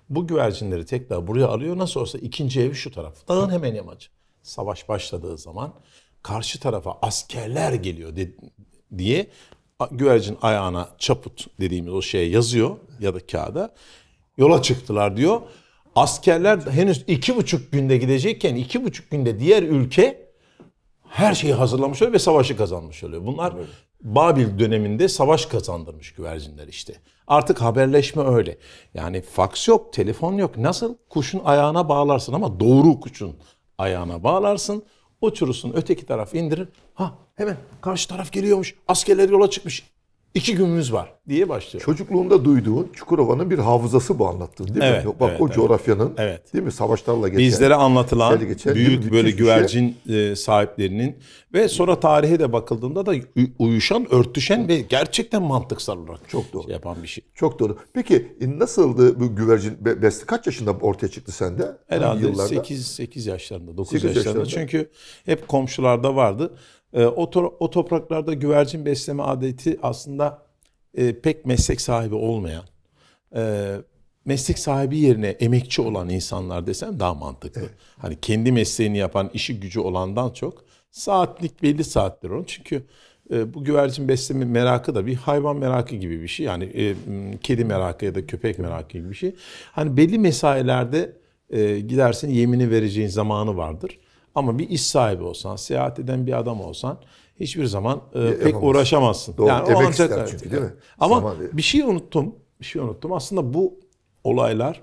bu güvercinleri tekrar buraya alıyor. Nasıl olsa ikinci evi şu taraf. Dağın hemen yamacı. Savaş başladığı zaman karşı tarafa askerler geliyor de, diye güvercin ayağına çaput dediğimiz o şeye yazıyor ya da kağıda. Yola çıktılar diyor. Askerler henüz iki buçuk günde gidecekken iki buçuk günde diğer ülke her şeyi hazırlamış oluyor ve savaşı kazanmış oluyor. Bunlar evet. Babil döneminde savaş kazandırmış güvercinler işte. Artık haberleşme öyle. Yani faks yok, telefon yok. Nasıl kuşun ayağına bağlarsın ama doğru kuşun ayağına bağlarsın. Uçurursun öteki taraf indirir. Ha hemen karşı taraf geliyormuş. Askerler yola çıkmış. İki günümüz var diye başlıyor. Çocukluğunda duyduğun Çukurova'nın bir hafızası bu anlattığın değil evet, mi? Bak evet, o coğrafyanın evet. değil mi savaşlarla geçen. Bizlere anlatılan geçen, büyük böyle güvercin şey. sahiplerinin ve sonra tarihe de bakıldığında da uyuşan, örtüşen ve gerçekten mantıksal olarak çok doğru. Şey yapan bir şey. Çok doğru. Peki e, nasıldı bu güvercin besti? kaç yaşında ortaya çıktı sende? Herhalde yani 8 8 yaşlarında, 9 8 yaşlarında. yaşlarında. Çünkü hep komşularda vardı. Ee, o, to o topraklarda güvercin besleme adeti aslında e, pek meslek sahibi olmayan, e, meslek sahibi yerine emekçi olan insanlar desem daha mantıklı. Evet. Hani kendi mesleğini yapan, işi gücü olandan çok saatlik belli saatler onun. Çünkü e, bu güvercin besleme merakı da bir hayvan merakı gibi bir şey. Yani e, kedi merakı ya da köpek merakı gibi bir şey. Hani belli mesailerde e, gidersin yemini vereceğin zamanı vardır. Ama bir iş sahibi olsan, seyahat eden bir adam olsan hiçbir zaman e, e pek uğraşamazsın. Doğru. Yani Emek ister evet. çünkü değil mi? Ama zaman... bir şey unuttum. Bir şey unuttum. Aslında bu olaylar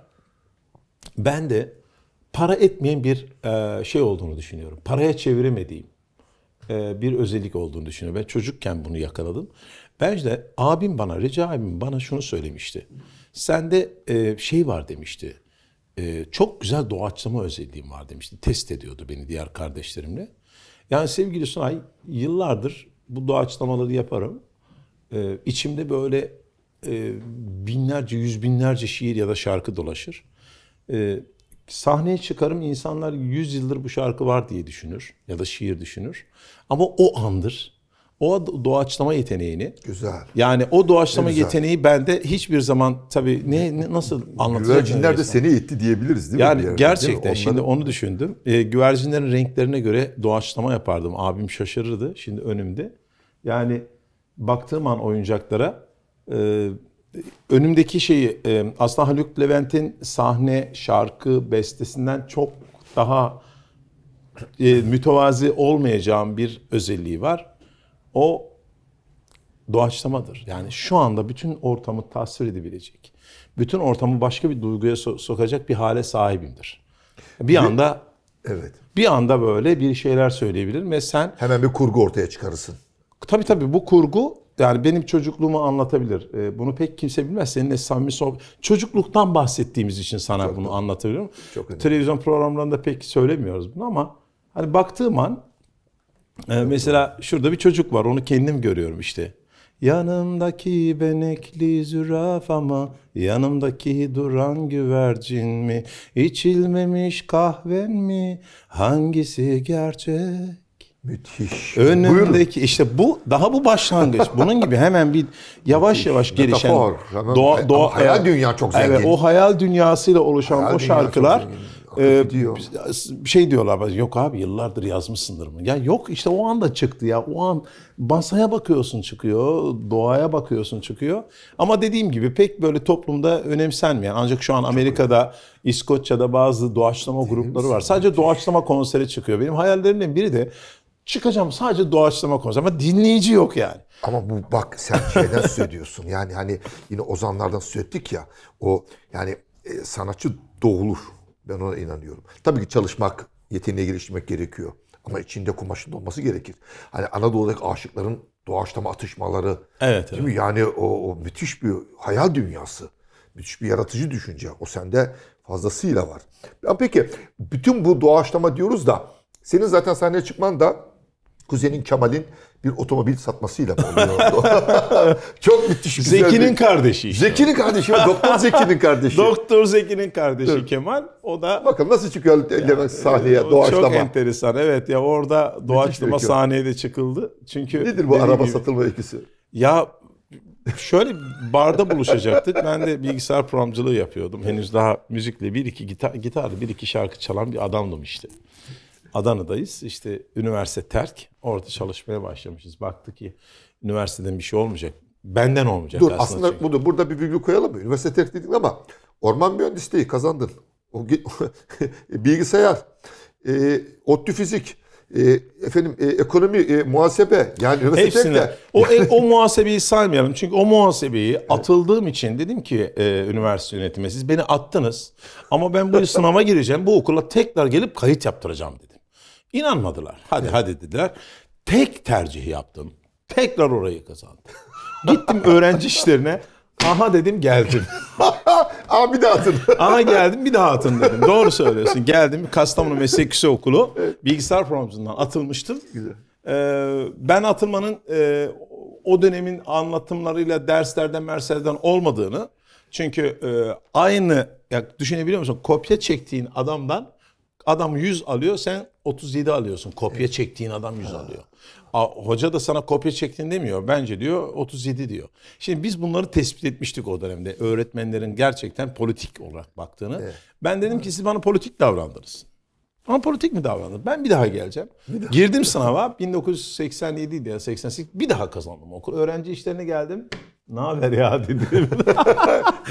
ben de para etmeyen bir e, şey olduğunu düşünüyorum. Paraya çeviremediğim e, bir özellik olduğunu düşünüyorum. Ben çocukken bunu yakaladım. Bence de abim bana, Recep abim bana şunu söylemişti. Sende e, şey var demişti e, çok güzel doğaçlama özelliğim var demişti. Test ediyordu beni diğer kardeşlerimle. Yani sevgili Sunay yıllardır bu doğaçlamaları yaparım. E, içimde böyle e, binlerce, yüz binlerce şiir ya da şarkı dolaşır. E, sahneye çıkarım insanlar yüz yıldır bu şarkı var diye düşünür ya da şiir düşünür. Ama o andır o doğaçlama yeteneğini. Güzel. Yani o doğaçlama Güzel. yeteneği bende hiçbir zaman tabii ne, ne nasıl anlatacak? Güvercinler de seni itti diyebiliriz değil yani mi? Yani gerçekten Onların... şimdi onu düşündüm. E, güvercinlerin renklerine göre doğaçlama yapardım. Abim şaşırırdı şimdi önümde. Yani baktığım an oyuncaklara e, önümdeki şeyi e, aslında Haluk Levent'in sahne, şarkı, bestesinden çok daha e, mütevazi olmayacağım bir özelliği var o doğaçlamadır. Yani şu anda bütün ortamı tasvir edebilecek, bütün ortamı başka bir duyguya so- sokacak bir hale sahibimdir. Bir anda evet. Bir anda böyle bir şeyler söyleyebilirim ve sen hemen bir kurgu ortaya çıkarırsın. Tabii tabii bu kurgu yani benim çocukluğumu anlatabilir. Ee, bunu pek kimse bilmez. Seninle samimi sohbet. Çocukluktan bahsettiğimiz için sana Çok bunu önemli. anlatabiliyorum. Çok önemli. Televizyon programlarında pek söylemiyoruz bunu ama hani baktığım an ee, mesela şurada bir çocuk var onu kendim görüyorum işte. Yanımdaki benekli zürafama, yanımdaki duran güvercin mi, içilmemiş kahven mi, hangisi gerçek? Müthiş. Önündeki Buyurun. işte bu daha bu başlangıç. Bunun gibi hemen bir yavaş Müthiş. yavaş gelişen doğa, doğa, hayal dünya çok zengin. Evet, o hayal dünyasıyla oluşan hayal o şarkılar e, şey diyorlar bazen yok abi yıllardır yazmışsındır mı? Ya yok işte o anda çıktı ya. O an basaya bakıyorsun çıkıyor, doğaya bakıyorsun çıkıyor. Ama dediğim gibi pek böyle toplumda önemsenmeyen ancak şu an Amerika'da, İskoçya'da bazı doğaçlama Değil grupları var. Sadece doğaçlama konseri çıkıyor. Benim hayallerimden biri de çıkacağım sadece doğaçlama konseri ama dinleyici yok yani. Ama bu bak sen şeyden söylüyorsun yani hani yine ozanlardan söz ya o yani e, sanatçı doğulur ben ona inanıyorum. Tabii ki çalışmak, yeteneği geliştirmek gerekiyor. Ama içinde kumaşın olması gerekir. Hani Anadolu'daki aşıkların doğaçlama atışmaları. Evet. Değil evet. mi? Yani o, o müthiş bir hayal dünyası. Müthiş bir yaratıcı düşünce. O sende fazlasıyla var. Ya peki bütün bu doğaçlama diyoruz da senin zaten sahneye çıkman da kuzenin Kemal'in bir otomobil satmasıyla oluyordu. Çok müthiş Zeki'nin bir... kardeşi. Işte. Zeki'nin kardeşi. Doktor Zeki'nin kardeşi. Doktor Zeki'nin kardeşi evet. Kemal. O da... Bakın nasıl çıkıyor ya, sahneye doğaçlama. Çok enteresan. Evet ya orada doğaçlama sahneye de çıkıldı. Çünkü... Nedir bu araba gibi... satılma ikisi? Ya Şöyle barda buluşacaktık. Ben de bilgisayar programcılığı yapıyordum. Henüz daha müzikle bir iki gitar, gitarlı bir iki şarkı çalan bir adamdım işte. Adana'dayız. İşte üniversite terk. Orada çalışmaya başlamışız. Baktık ki üniversiteden bir şey olmayacak. Benden olmayacak Dur, aslında. aslında bunu burada bir bilgi koyalım mı? Üniversite terk dedik ama orman mühendisliği kazandın. O, bilgisayar, e, ODTÜ fizik, e, efendim e, ekonomi, e, muhasebe yani üniversite O, e, o muhasebeyi saymayalım çünkü o muhasebeyi evet. atıldığım için dedim ki e, üniversite yönetimi siz beni attınız ama ben bu sınava gireceğim bu okula tekrar gelip kayıt yaptıracağım dedi. İnanmadılar. Hadi evet. hadi dediler. Tek tercih yaptım. Tekrar orayı kazandım. Gittim öğrenci işlerine. Aha dedim geldim. Aha bir daha atın. Aha geldim bir daha atın dedim. Doğru söylüyorsun. Geldim Kastamonu Meslek Okulu bilgisayar programından atılmıştım. Güzel. Ee, ben atılmanın e, o dönemin anlatımlarıyla derslerden merselerden olmadığını çünkü e, aynı ya düşünebiliyor musun kopya çektiğin adamdan Adam 100 alıyor sen 37 alıyorsun. Kopya evet. çektiğin adam 100 ha. alıyor. hoca da sana kopya çektiğini demiyor. Bence diyor 37 diyor. Şimdi biz bunları tespit etmiştik o dönemde. Öğretmenlerin gerçekten politik olarak baktığını. Evet. Ben dedim ki siz bana politik davrandınız. Ama politik mi davrandı? Ben bir daha geleceğim. Bir daha. Girdim sınava 1987 ya 88 bir daha kazandım okul. Öğrenci işlerine geldim ne haber ya dedi.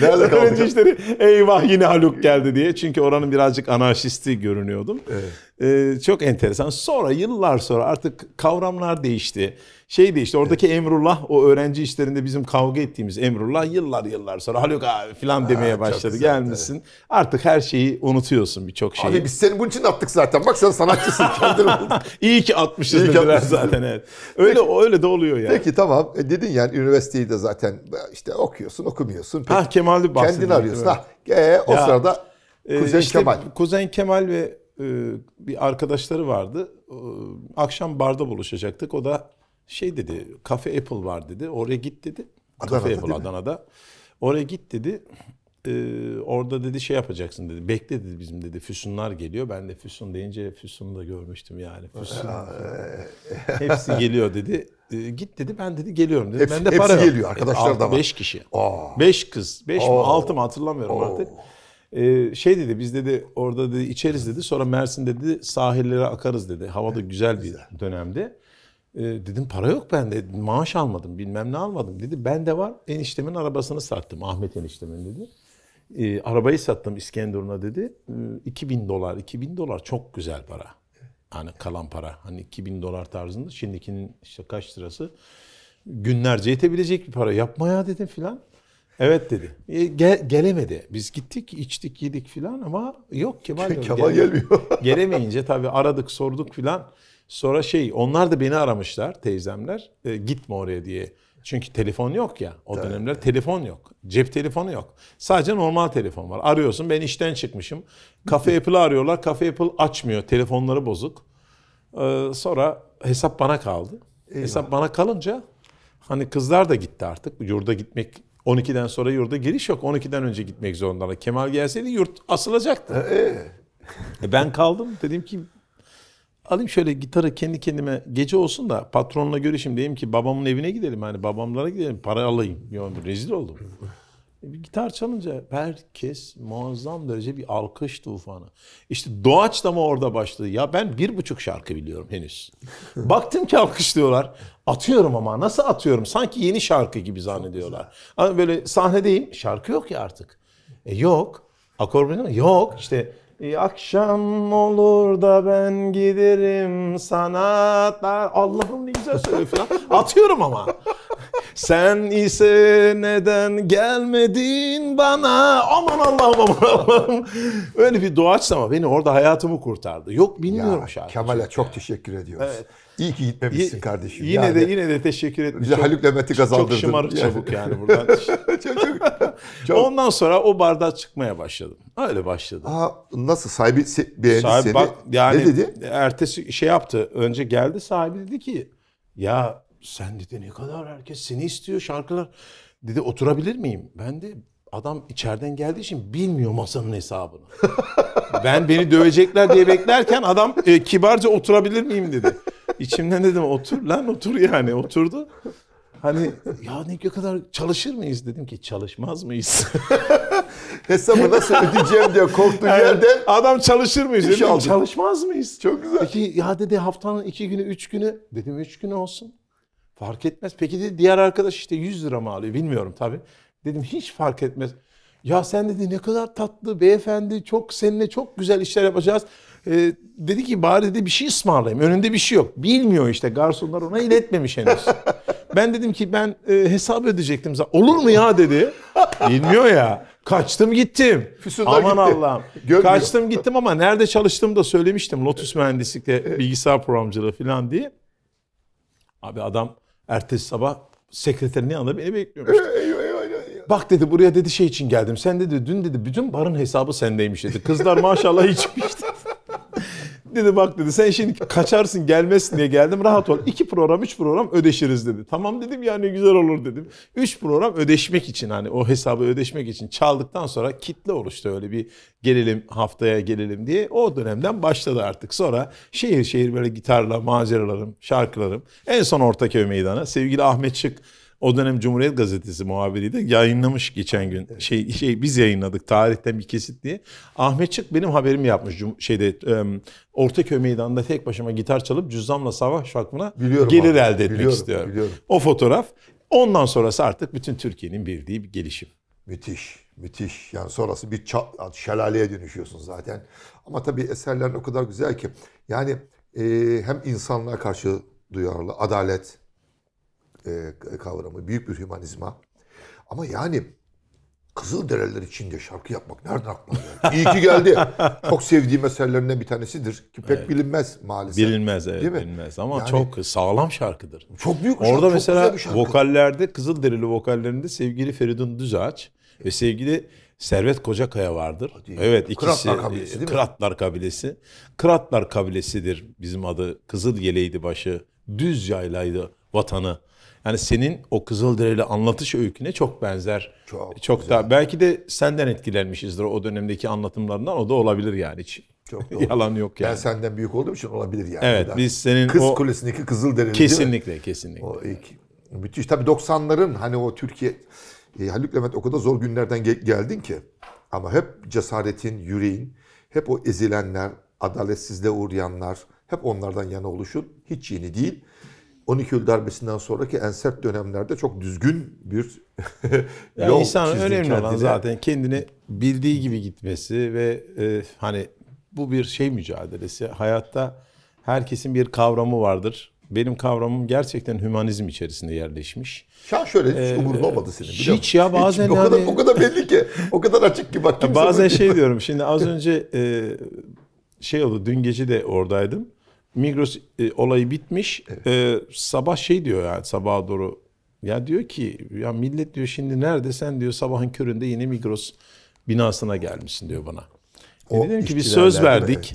Nerede kaldık? Öğrenci işleri eyvah yine Haluk geldi diye. Çünkü oranın birazcık anarşisti görünüyordum. Evet. Ee, çok enteresan. Sonra yıllar sonra artık kavramlar değişti. Şey değişti. Oradaki evet. Emrullah o öğrenci işlerinde bizim kavga ettiğimiz Emrullah yıllar yıllar sonra Haluk abi filan demeye başladı. Güzel, Gelmişsin. Evet. Artık her şeyi unutuyorsun birçok şeyi. Abi biz seni bunun için attık zaten. Bak sen sanatçısın kendin İyi ki atmışız İyi ki zaten evet. Öyle peki, öyle de oluyor yani. Peki tamam. E, dedin yani üniversiteyi de zaten e, işte okuyorsun, okumuyorsun. Peki, ha Kemal'i bahsediyorsun. Kendini arıyorsun. Evet. Ha, e, o ya, sırada e, Kuzen e, işte, Kemal. Kuzen Kemal ve e, bir arkadaşları vardı. E, akşam barda buluşacaktık. O da şey dedi, Cafe Apple var dedi. Oraya git dedi. Adana'da Cafe Apple Adana'da. Oraya git dedi. Ee, orada dedi şey yapacaksın dedi. Bekle dedi bizim dedi. Füsunlar geliyor. Ben de füsun deyince füsunu da görmüştüm yani. Füsun. hepsi geliyor dedi. Ee, git dedi ben dedi geliyorum dedi. Hepsi, ben de para hepsi yok. geliyor arkadaşlar e, da var. Beş kişi. Aa. Beş kız. Beş Oo. mi altı mı hatırlamıyorum Oo. artık. Ee, şey dedi biz dedi orada dedi içeriz dedi sonra Mersin dedi sahillere akarız dedi. Hava da güzel bir dönemdi. Ee, dedim para yok bende maaş almadım bilmem ne almadım dedi. Bende var eniştemin arabasını sattım Ahmet eniştemin dedi. Ee, arabayı sattım İskenderun'a dedi. Ee, 2000 dolar 2000 dolar çok güzel para. Hani kalan para hani 2000 dolar tarzında şimdikinin işte kaç lirası günlerce yetebilecek bir para yapmaya dedim filan. Evet dedi. E, ge- gelemedi. Biz gittik, içtik, yedik filan ama yok Kemal yok. Kemal gelmiyor. gelemeyince tabii aradık, sorduk filan. Sonra şey, onlar da beni aramışlar teyzemler. E, gitme oraya diye. Çünkü telefon yok ya. O Tabii. dönemler telefon yok. Cep telefonu yok. Sadece normal telefon var. Arıyorsun ben işten çıkmışım. Cafe Apple'ı arıyorlar. Cafe Apple açmıyor. Telefonları bozuk. Ee, sonra hesap bana kaldı. Eyvah. Hesap bana kalınca hani kızlar da gitti artık. Yurda gitmek 12'den sonra yurda giriş yok. 12'den önce gitmek zorundalar. Kemal gelseydi yurt asılacaktı. Ee? e ben kaldım. Dedim ki alayım şöyle gitarı kendi kendime gece olsun da patronla görüşeyim. Dedim ki babamın evine gidelim. Hani babamlara gidelim. Para alayım. Yani rezil oldum. E, bir gitar çalınca herkes muazzam derece bir alkış tufanı. İşte doğaçlama orada başladı. Ya ben bir buçuk şarkı biliyorum henüz. Baktım ki alkışlıyorlar. Atıyorum ama nasıl atıyorum? Sanki yeni şarkı gibi zannediyorlar. Ama böyle sahnedeyim. Şarkı yok ya artık. E yok. Akor yok. İşte ee, akşam olur da ben giderim sana da Allah'ım ne güzel söylüyor falan. Atıyorum ama. Sen ise neden gelmedin bana? Aman Allah'ım aman Allah'ım. Öyle bir doğaçlama beni orada hayatımı kurtardı. Yok bilmiyorum ya, şarkı. Kemal'e çok teşekkür ediyoruz. Evet. İyi ki gitmemişsin kardeşim. Yine yani, de yine de teşekkür ederim. Bize Haluk'la Meti kazandırdın. Çok şımarık yani. çabuk yani buradan. çok, çok, çok. Ondan sonra o bardağa çıkmaya başladım. Öyle başladı. Aa, nasıl sahibi beğendi sahibi, seni? Bak, yani, ne dedi? Ertesi şey yaptı. Önce geldi sahibi dedi ki ya sen dedi ne kadar herkes seni istiyor şarkılar. Dedi oturabilir miyim? Ben de Adam içeriden geldiği için bilmiyor masanın hesabını. ben beni dövecekler diye beklerken adam e, kibarca oturabilir miyim dedi. İçimden dedim otur lan otur yani oturdu. Hani ya ne kadar çalışır mıyız dedim ki çalışmaz mıyız? Hesabı nasıl ödeyeceğim diye korktu yani, yerden. Adam çalışır mıyız dedim aldım. çalışmaz mıyız? Çok güzel. Peki ya dedi haftanın iki günü üç günü dedim üç günü olsun. Fark etmez. Peki dedi diğer arkadaş işte 100 lira mı alıyor bilmiyorum tabii. Dedim hiç fark etmez. Ya sen dedi ne kadar tatlı beyefendi çok seninle çok güzel işler yapacağız. Ee, dedi ki bari dedi bir şey ısmarlayayım. Önünde bir şey yok. Bilmiyor işte garsonlar ona iletmemiş henüz. ben dedim ki ben e, hesap ödeyecektim. Olur mu ya dedi. Bilmiyor ya. Kaçtım gittim. Füsunlar Aman gitti. Allah'ım. Görmüyor. Kaçtım gittim ama nerede çalıştığımı da söylemiştim. Lotus mühendislikte bilgisayar programcılığı falan diye. Abi adam ertesi sabah sekreterini yanında beni bekliyormuş. Bak dedi buraya dedi şey için geldim. Sen dedi dün dedi bütün barın hesabı sendeymiş dedi. Kızlar maşallah içmişti. dedi bak dedi sen şimdi kaçarsın gelmezsin diye geldim rahat ol. iki program üç program ödeşiriz dedi. Tamam dedim yani güzel olur dedim. Üç program ödeşmek için hani o hesabı ödeşmek için çaldıktan sonra kitle oluştu öyle bir gelelim haftaya gelelim diye. O dönemden başladı artık. Sonra şehir şehir böyle gitarla maceralarım, şarkılarım. En son Ortaköy Meydanı sevgili Ahmet Şık o dönem Cumhuriyet Gazetesi muhabiri de yayınlamış geçen gün. Şey şey biz yayınladık tarihten bir kesit diye. Ahmet Çık benim haberim yapmış şeyde Ortaköy Meydanı'nda tek başıma gitar çalıp cüzdanla savaş vakfına biliyorum gelir abi. elde etmek biliyorum, istiyorum. Biliyorum. O fotoğraf ondan sonrası artık bütün Türkiye'nin bildiği bir gelişim. Müthiş. Müthiş. Yani sonrası bir çat şelaleye dönüşüyorsun zaten. Ama tabii eserler o kadar güzel ki. Yani e, hem insanlığa karşı duyarlı, adalet, e, kavramı, büyük bir hümanizma. Ama yani Kızılderililer içinde şarkı yapmak nereden aklına geldi? İyi ki geldi. Çok sevdiğim eserlerinden bir tanesidir ki pek evet. bilinmez maalesef. Bilinmez evet Değil mi? bilinmez ama yani, çok sağlam şarkıdır. Çok büyük Orada şarkı, çok mesela çok şarkı. vokallerde Kızılderili vokallerinde sevgili Feridun Düzaç ve sevgili Servet Kocakaya vardır. Hadi. Evet ikisi Kıratlar e, kabilesi. Değil mi? Kıratlar kabilesi. Kıratlar kabilesidir bizim adı. Kızıl yeleydi başı, düz yaylaydı vatanı. Yani senin o Kızılderili anlatış öyküne çok benzer. Çok. Çok güzel. da belki de senden etkilenmişizdir o dönemdeki anlatımlarından. O da olabilir yani hiç. Çok doğru. Yalan yok yani. Ben senden büyük olduğum için olabilir yani. Evet biz senin Kız o... Kulesi'ndeki Kızılderili Kesinlikle kesinlikle. O ilk. Müthiş. Tabii 90'ların hani o Türkiye... E, Haluk Levent o kadar zor günlerden gel- geldin ki. Ama hep cesaretin, yüreğin, hep o ezilenler, adaletsizliğe uğrayanlar, hep onlardan yana oluşun hiç yeni değil. 12 Eylül darbesinden sonraki en sert dönemlerde çok düzgün bir yol yani insan önemli kendine. olan zaten kendini bildiği gibi gitmesi ve e, hani bu bir şey mücadelesi. Hayatta herkesin bir kavramı vardır. Benim kavramım gerçekten hümanizm içerisinde yerleşmiş. Şah şöyle hiç ee, umurda olmadı senin. Hiç ya bazen hiç, o kadar, yani... o kadar belli ki. O kadar açık ki bak. E, bazen şey diyorum şimdi az önce e, şey oldu dün gece de oradaydım. Migros e, olayı bitmiş. Evet. E, sabah şey diyor yani sabaha doğru. Ya diyor ki ya millet diyor şimdi nerede sen diyor sabahın köründe yine Migros binasına gelmişsin diyor bana. E, o dedim ki bir söz verdik.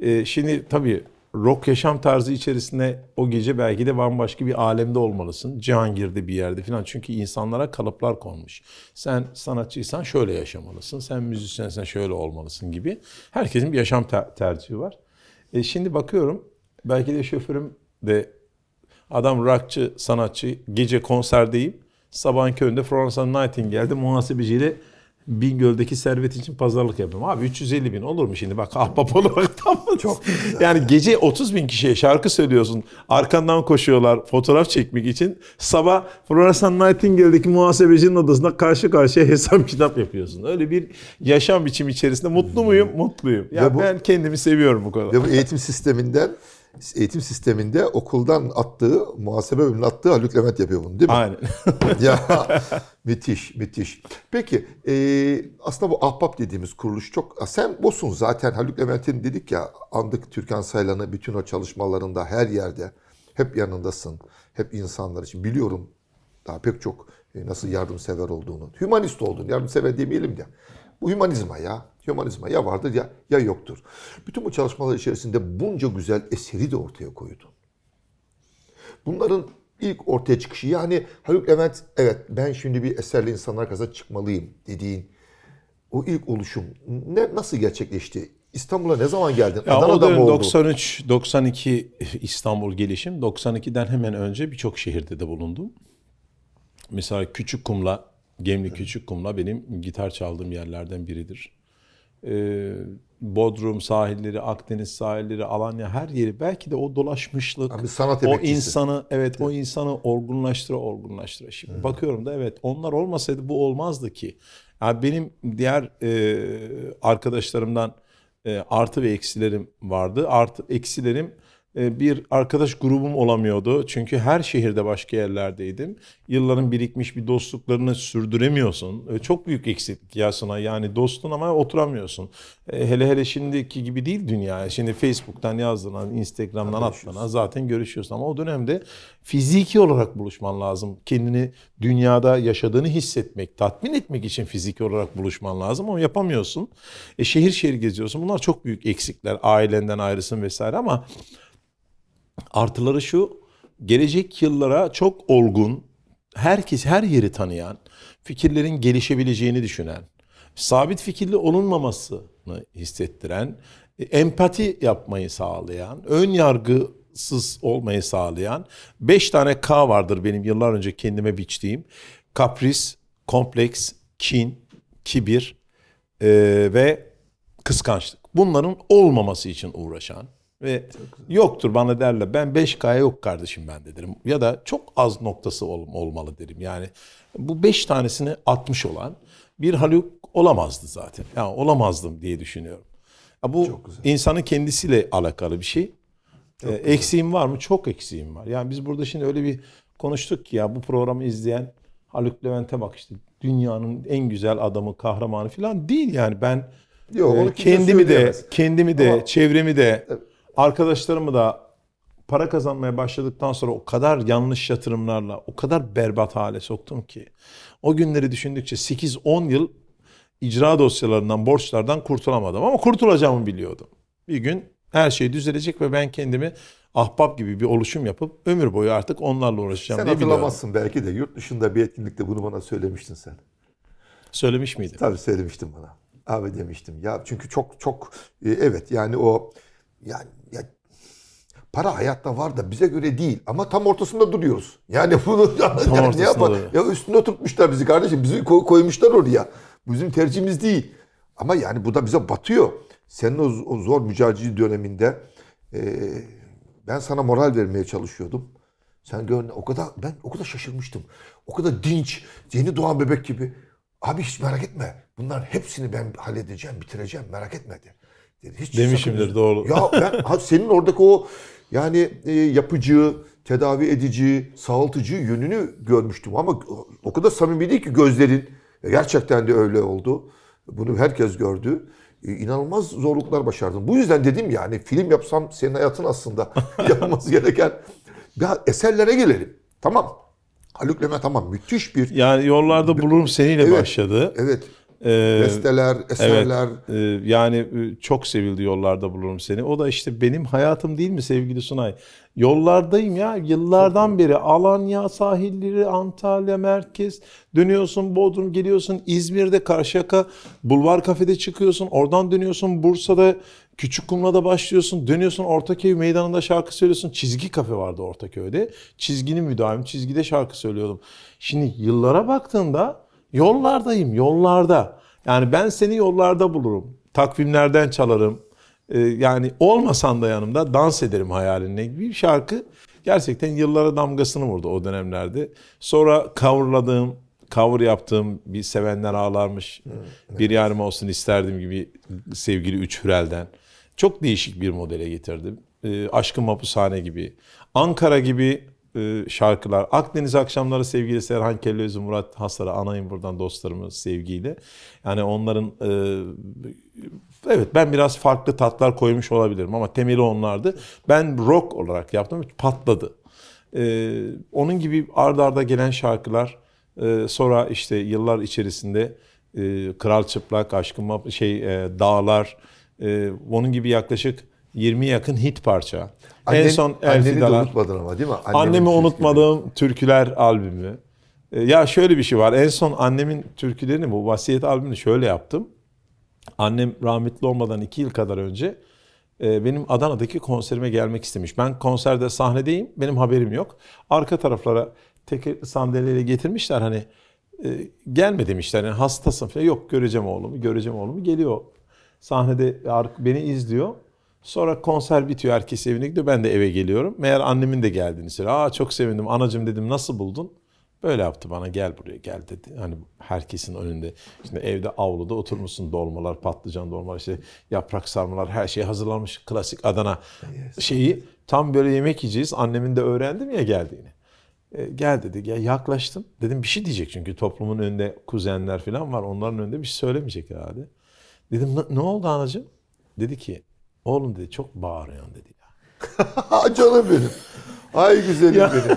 E, şimdi tabii rock yaşam tarzı içerisinde o gece belki de bambaşka bir alemde olmalısın. girdi bir yerde falan. Çünkü insanlara kalıplar konmuş. Sen sanatçıysan şöyle yaşamalısın. Sen müzisyensen şöyle olmalısın gibi. Herkesin bir yaşam ter tercihi var. E şimdi bakıyorum Belki de şoförüm de adam rockçı, sanatçı, gece konserdeyim. Sabahın köyünde Florence Nightingale geldi muhasebeciyle Bingöl'deki servet için pazarlık yapıyorum. Abi 350 bin olur mu şimdi? Bak ahbap olarak tam mı? Çok Yani gece 30 bin kişiye şarkı söylüyorsun. Arkandan koşuyorlar fotoğraf çekmek için. Sabah Florence Nightingale'deki muhasebecinin odasında karşı karşıya hesap kitap yapıyorsun. Öyle bir yaşam biçimi içerisinde mutlu muyum? Mutluyum. Ya yani bu, ben kendimi seviyorum bu kadar. Ve bu eğitim sisteminden eğitim sisteminde okuldan attığı, muhasebe bölümüne attığı Haluk Levent yapıyor bunu değil mi? Aynen. ya müthiş, müthiş. Peki e, aslında bu Ahbap dediğimiz kuruluş çok... Sen bosun zaten Haluk Levent'in dedik ya andık Türkan Saylan'ı bütün o çalışmalarında her yerde. Hep yanındasın. Hep insanlar için. Biliyorum daha pek çok e, nasıl yardımsever olduğunu. Hümanist olduğunu. Yardımsever demeyelim de. Bu hümanizma ya. Hümanizma ya vardır ya, ya yoktur. Bütün bu çalışmalar içerisinde bunca güzel eseri de ortaya koydu. Bunların ilk ortaya çıkışı yani Haluk Levent evet ben şimdi bir eserle insanlar karşısına çıkmalıyım dediğin o ilk oluşum ne nasıl gerçekleşti? İstanbul'a ne zaman geldin? Ya o dönem 93 92 İstanbul gelişim. 92'den hemen önce birçok şehirde de bulundum. Mesela küçük kumla Gemli küçük kumla benim gitar çaldığım yerlerden biridir. Ee, Bodrum sahilleri, Akdeniz sahilleri, Alanya her yeri belki de o dolaşmışlık Abi sanat o insanı evet o insanı olgunlaştıra olgunlaştıra şimdi Hı. bakıyorum da evet onlar olmasaydı bu olmazdı ki. Yani benim diğer e, arkadaşlarımdan e, artı ve eksilerim vardı. Artı eksilerim e, bir arkadaş grubum olamıyordu. Çünkü her şehirde başka yerlerdeydim. Yılların birikmiş bir dostluklarını sürdüremiyorsun. E, çok büyük eksiklik Yasin'a. Yani dostun ama oturamıyorsun. E, hele hele şimdiki gibi değil dünya. Şimdi Facebook'tan yazdığına, Instagram'dan attığına zaten görüşüyorsun. Ama o dönemde fiziki olarak buluşman lazım. Kendini dünyada yaşadığını hissetmek, tatmin etmek için fiziki olarak buluşman lazım. Ama yapamıyorsun. E, şehir şehir geziyorsun. Bunlar çok büyük eksikler. Ailenden ayrısın vesaire ama Artıları şu, gelecek yıllara çok olgun, herkes her yeri tanıyan, fikirlerin gelişebileceğini düşünen, sabit fikirli olunmamasını hissettiren, e, empati yapmayı sağlayan, ön yargısız olmayı sağlayan 5 tane K vardır benim yıllar önce kendime biçtiğim. Kapris, kompleks, kin, kibir e, ve kıskançlık. Bunların olmaması için uğraşan, ve yoktur bana derler. Ben 5K yok kardeşim ben de derim. Ya da çok az noktası ol, olmalı derim. Yani bu 5 tanesini atmış olan bir Haluk olamazdı zaten. Yani olamazdım diye düşünüyorum. Ya bu insanın kendisiyle alakalı bir şey. Çok ee, eksiğim var mı? Çok eksiğim var. Yani biz burada şimdi öyle bir konuştuk ki ya bu programı izleyen Haluk Levent'e bak işte dünyanın en güzel adamı, kahramanı falan değil yani ben Yok, e, onu kendimi de kendimi de Ama, çevremi de evet arkadaşlarımı da para kazanmaya başladıktan sonra o kadar yanlış yatırımlarla, o kadar berbat hale soktum ki. O günleri düşündükçe 8-10 yıl icra dosyalarından, borçlardan kurtulamadım. Ama kurtulacağımı biliyordum. Bir gün her şey düzelecek ve ben kendimi ahbap gibi bir oluşum yapıp ömür boyu artık onlarla uğraşacağım sen diye biliyorum. Sen hatırlamazsın belki de. Yurt dışında bir etkinlikte bunu bana söylemiştin sen. Söylemiş miydin? Tabii söylemiştim bana. Abi demiştim ya çünkü çok çok e, evet yani o yani ya, para hayatta var da bize göre değil ama tam ortasında duruyoruz. Yani bunu yani ne yapar? Ya üstüne oturtmuşlar bizi kardeşim. Bizi koy, koymuşlar oraya. Bizim tercihimiz değil. Ama yani bu da bize batıyor. Senin o, o zor mücadele döneminde e, ben sana moral vermeye çalışıyordum. Sen gör o kadar ben o kadar şaşırmıştım. O kadar dinç, yeni doğan bebek gibi. Abi hiç merak etme. Bunların hepsini ben halledeceğim, bitireceğim. Merak etme de. Hiç Demişimdir doğru. Ya ben senin oradaki o yani e, yapıcı, tedavi edici, sağaltıcı yönünü görmüştüm ama o kadar samimiydi ki gözlerin. Gerçekten de öyle oldu. Bunu herkes gördü. E, inanılmaz zorluklar başardım. Bu yüzden dedim yani film yapsam senin hayatın aslında yapılması gereken. Ya eserlere gelelim. Tamam. Haluk Levent tamam müthiş bir... Yani yollarda bulurum seniyle evet, başladı. Evet. Ee, Besteler, eserler. Evet, yani e, çok sevildi yollarda bulurum seni. O da işte benim hayatım değil mi sevgili Sunay? Yollardayım ya yıllardan beri. Alanya sahilleri, Antalya merkez. Dönüyorsun Bodrum, geliyorsun İzmir'de Karşıyaka Bulvar Kafede çıkıyorsun. Oradan dönüyorsun Bursa'da Küçük Kumla'da başlıyorsun. Dönüyorsun Ortaköy meydanında şarkı söylüyorsun. Çizgi kafe vardı Ortaköy'de. Çizginin müdavim. Çizgide şarkı söylüyordum. Şimdi yıllara baktığında Yollardayım, yollarda. Yani ben seni yollarda bulurum. Takvimlerden çalarım. Ee, yani olmasan da yanımda dans ederim hayalinle gibi bir şarkı. Gerçekten yıllara damgasını vurdu o dönemlerde. Sonra coverladığım, cover yaptığım bir sevenler ağlarmış. Evet. Bir yarım olsun isterdim gibi sevgili Üç Hürel'den. Çok değişik bir modele getirdim. Ee, Aşkın Mapushane gibi. Ankara gibi e, şarkılar. Akdeniz akşamları sevgili Serhan Kellezi, Murat Hasar'ı anayım buradan dostlarımı sevgiyle. Yani onların e, evet ben biraz farklı tatlar koymuş olabilirim ama temeli onlardı. Ben rock olarak yaptım patladı. E, onun gibi ardarda arda gelen şarkılar sonra işte yıllar içerisinde Kral Çıplak, Aşkım şey Dağlar onun gibi yaklaşık 20 yakın hit parça. Annen, en son El Anneni Fidalar. de unutmadın ama değil mi? Annemin Annemi unutmadığım gibi. türküler albümü. E, ya şöyle bir şey var. En son annemin türkülerini bu vasiyet albümünü şöyle yaptım. Annem rahmetli olmadan iki yıl kadar önce e, benim Adana'daki konserime gelmek istemiş. Ben konserde sahnedeyim. Benim haberim yok. Arka taraflara tekerlekli sandalyeyle getirmişler hani e, gelme demişler. Yani hastasın falan. Yok göreceğim oğlumu, göreceğim oğlumu. Geliyor sahnede beni izliyor. Sonra konser bitiyor. Herkes evine gidiyor. Ben de eve geliyorum. Meğer annemin de geldiğini söylüyor. Aa çok sevindim. Anacım dedim nasıl buldun? Böyle yaptı bana gel buraya gel dedi. Hani herkesin önünde. Şimdi evde avluda oturmuşsun dolmalar, patlıcan dolmalar, işte yaprak sarmalar her şey hazırlanmış. Klasik Adana şeyi. Tam böyle yemek yiyeceğiz. Annemin de öğrendim ya geldiğini. E, gel dedi. Ya yaklaştım. Dedim bir şey diyecek çünkü toplumun önünde kuzenler falan var. Onların önünde bir şey söylemeyecek herhalde. Dedim ne oldu anacığım? Dedi ki Oğlum dedi çok bağırıyorsun dedi ya. canım benim. Ay güzelim ya, benim.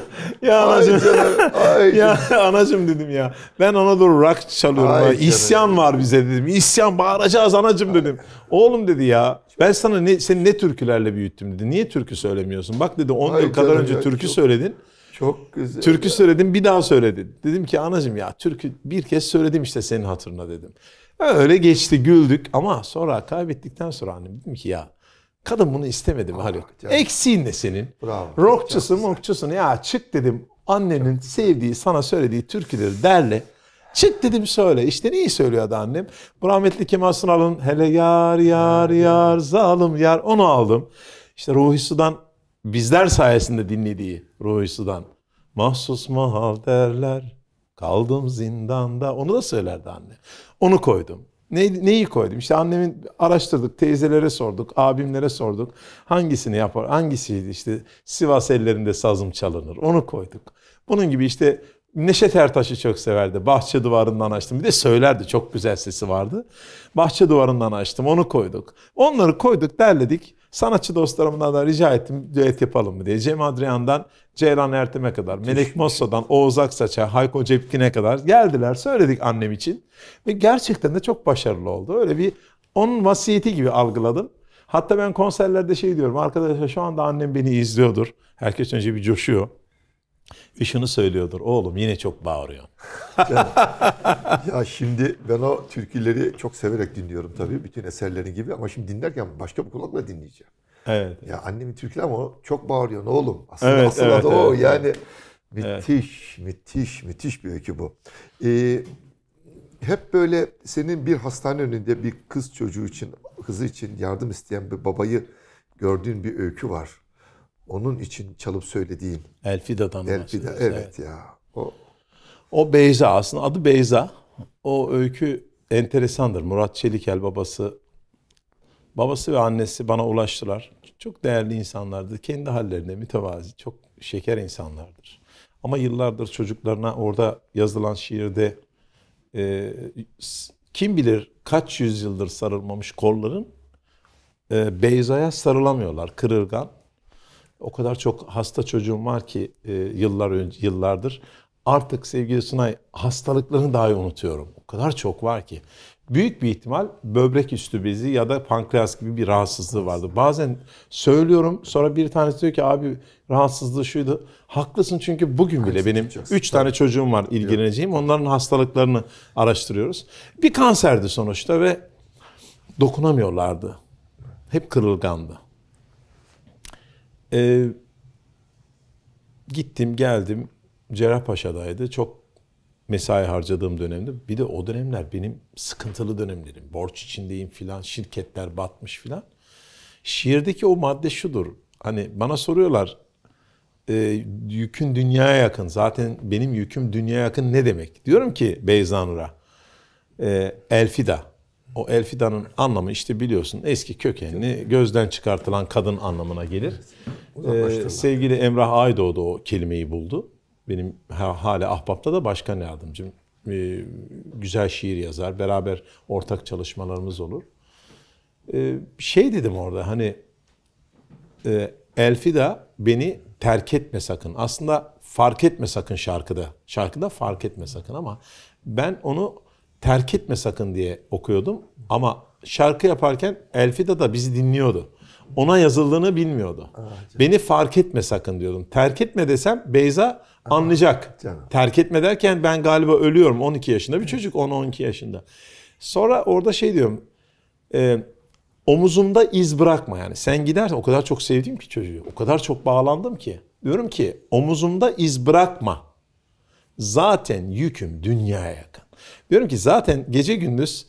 Ya anacım. Ay canım, ay ya anacım dedim ya. Ben ona doğru rock çalıyorum. Ay İsyan var bize dedim. İsyan bağıracağız anacım dedim. Oğlum dedi ya. Ben sana ne, seni ne türkülerle büyüttüm dedi. Niye türkü söylemiyorsun? Bak dedi 10 yıl kadar önce ya, türkü çok, söyledin. Çok güzel. Türkü ya. söyledin bir daha söyledin. Dedim ki anacım ya türkü bir kez söyledim işte senin hatırına dedim. Öyle geçti güldük ama sonra kaybettikten sonra annem hani dedim ki ya Kadın bunu istemedi mi Haluk? Eksiğin ne senin? Bravo. Rockçısı, mokçusun. Ya çık dedim annenin Çok sevdiği, sana söylediği türküleri derle. Çık dedim söyle. İşte neyi söylüyordu annem? Bu rahmetli Kemal Sunal'ın hele yar yar yar zalim yar onu aldım. İşte Ruhi Sudan bizler sayesinde dinlediği Ruhi Sudan. Mahsus mahal derler. Kaldım zindanda. Onu da söylerdi anne. Onu koydum. Ne, neyi koydum? İşte annemin araştırdık, teyzelere sorduk, abimlere sorduk. Hangisini yapar? Hangisiydi? İşte Sivas ellerinde sazım çalınır. Onu koyduk. Bunun gibi işte Neşet Ertaş'ı çok severdi. Bahçe duvarından açtım. Bir de söylerdi. Çok güzel sesi vardı. Bahçe duvarından açtım. Onu koyduk. Onları koyduk, derledik. Sanatçı dostlarımdan da rica ettim düet yapalım mı diye. Cem Adrian'dan Ceylan Ertem'e kadar, Melek Mosso'dan Oğuz Aksaç'a, Hayko Cepkin'e kadar geldiler. Söyledik annem için. Ve gerçekten de çok başarılı oldu. Öyle bir onun vasiyeti gibi algıladım. Hatta ben konserlerde şey diyorum. Arkadaşlar şu anda annem beni izliyordur. Herkes önce bir coşuyor. Ve şunu söylüyordur. Oğlum yine çok bağırıyorsun. yani, ya şimdi ben o türküleri çok severek dinliyorum tabii. Bütün eserlerin gibi ama şimdi dinlerken başka bir kulakla dinleyeceğim. Evet. Ya annemin türküleri ama o çok bağırıyor oğlum. Aslında evet, asıl evet, adı evet, o. Evet. Yani müthiş, evet. müthiş, müthiş bir öykü bu. Ee, hep böyle senin bir hastane önünde bir kız çocuğu için, kızı için yardım isteyen bir babayı gördüğün bir öykü var onun için çalıp söylediğim. Elfida'dan Elfida, evet, evet ya. O o Beyza aslında adı Beyza. O öykü enteresandır. Murat Çelikel babası babası ve annesi bana ulaştılar. Çok değerli insanlardı. Kendi hallerinde mütevazi, çok şeker insanlardır. Ama yıllardır çocuklarına orada yazılan şiirde e, kim bilir kaç yüzyıldır sarılmamış kolların e, Beyza'ya sarılamıyorlar kırırgan. O kadar çok hasta çocuğum var ki e, yıllar önce, yıllardır. Artık sevgili Sunay hastalıklarını dahi unutuyorum. O kadar çok var ki. Büyük bir ihtimal böbrek üstü bezi ya da pankreas gibi bir rahatsızlığı vardı. Bazen söylüyorum sonra bir tanesi diyor ki abi rahatsızlığı şuydu. Haklısın çünkü bugün bile benim 3 tane çocuğum var ilgileneceğim. Onların hastalıklarını araştırıyoruz. Bir kanserdi sonuçta ve dokunamıyorlardı. Hep kırılgandı. Ee, gittim geldim Cerrahpaşa'daydı. Çok mesai harcadığım dönemde. Bir de o dönemler benim sıkıntılı dönemlerim. Borç içindeyim filan, şirketler batmış filan. Şiirdeki o madde şudur. Hani bana soruyorlar e, yükün dünyaya yakın. Zaten benim yüküm dünyaya yakın ne demek? Diyorum ki Beyza Nur'a. E, ee, Elfida. O el fidanın anlamı işte biliyorsun eski kökenli gözden çıkartılan kadın anlamına gelir. Ee, sevgili Emrah Aydoğdu da o kelimeyi buldu. Benim hala Ahbap'ta da başkan yardımcım. Ee, güzel şiir yazar. Beraber ortak çalışmalarımız olur. Ee, şey dedim orada hani e, Elfida beni terk etme sakın. Aslında fark etme sakın şarkıda. Şarkıda fark etme sakın ama ben onu terk etme sakın diye okuyordum. Ama şarkı yaparken Elfida da bizi dinliyordu. Ona yazıldığını bilmiyordu. Evet, Beni fark etme sakın diyordum. Terk etme desem Beyza anlayacak. Canım. Terk etme derken ben galiba ölüyorum. 12 yaşında bir çocuk 10-12 yaşında. Sonra orada şey diyorum. E, omuzumda iz bırakma yani. Sen gidersen o kadar çok sevdim ki çocuğu. O kadar çok bağlandım ki. Diyorum ki omuzumda iz bırakma. Zaten yüküm dünyaya yakın. Diyorum ki zaten gece gündüz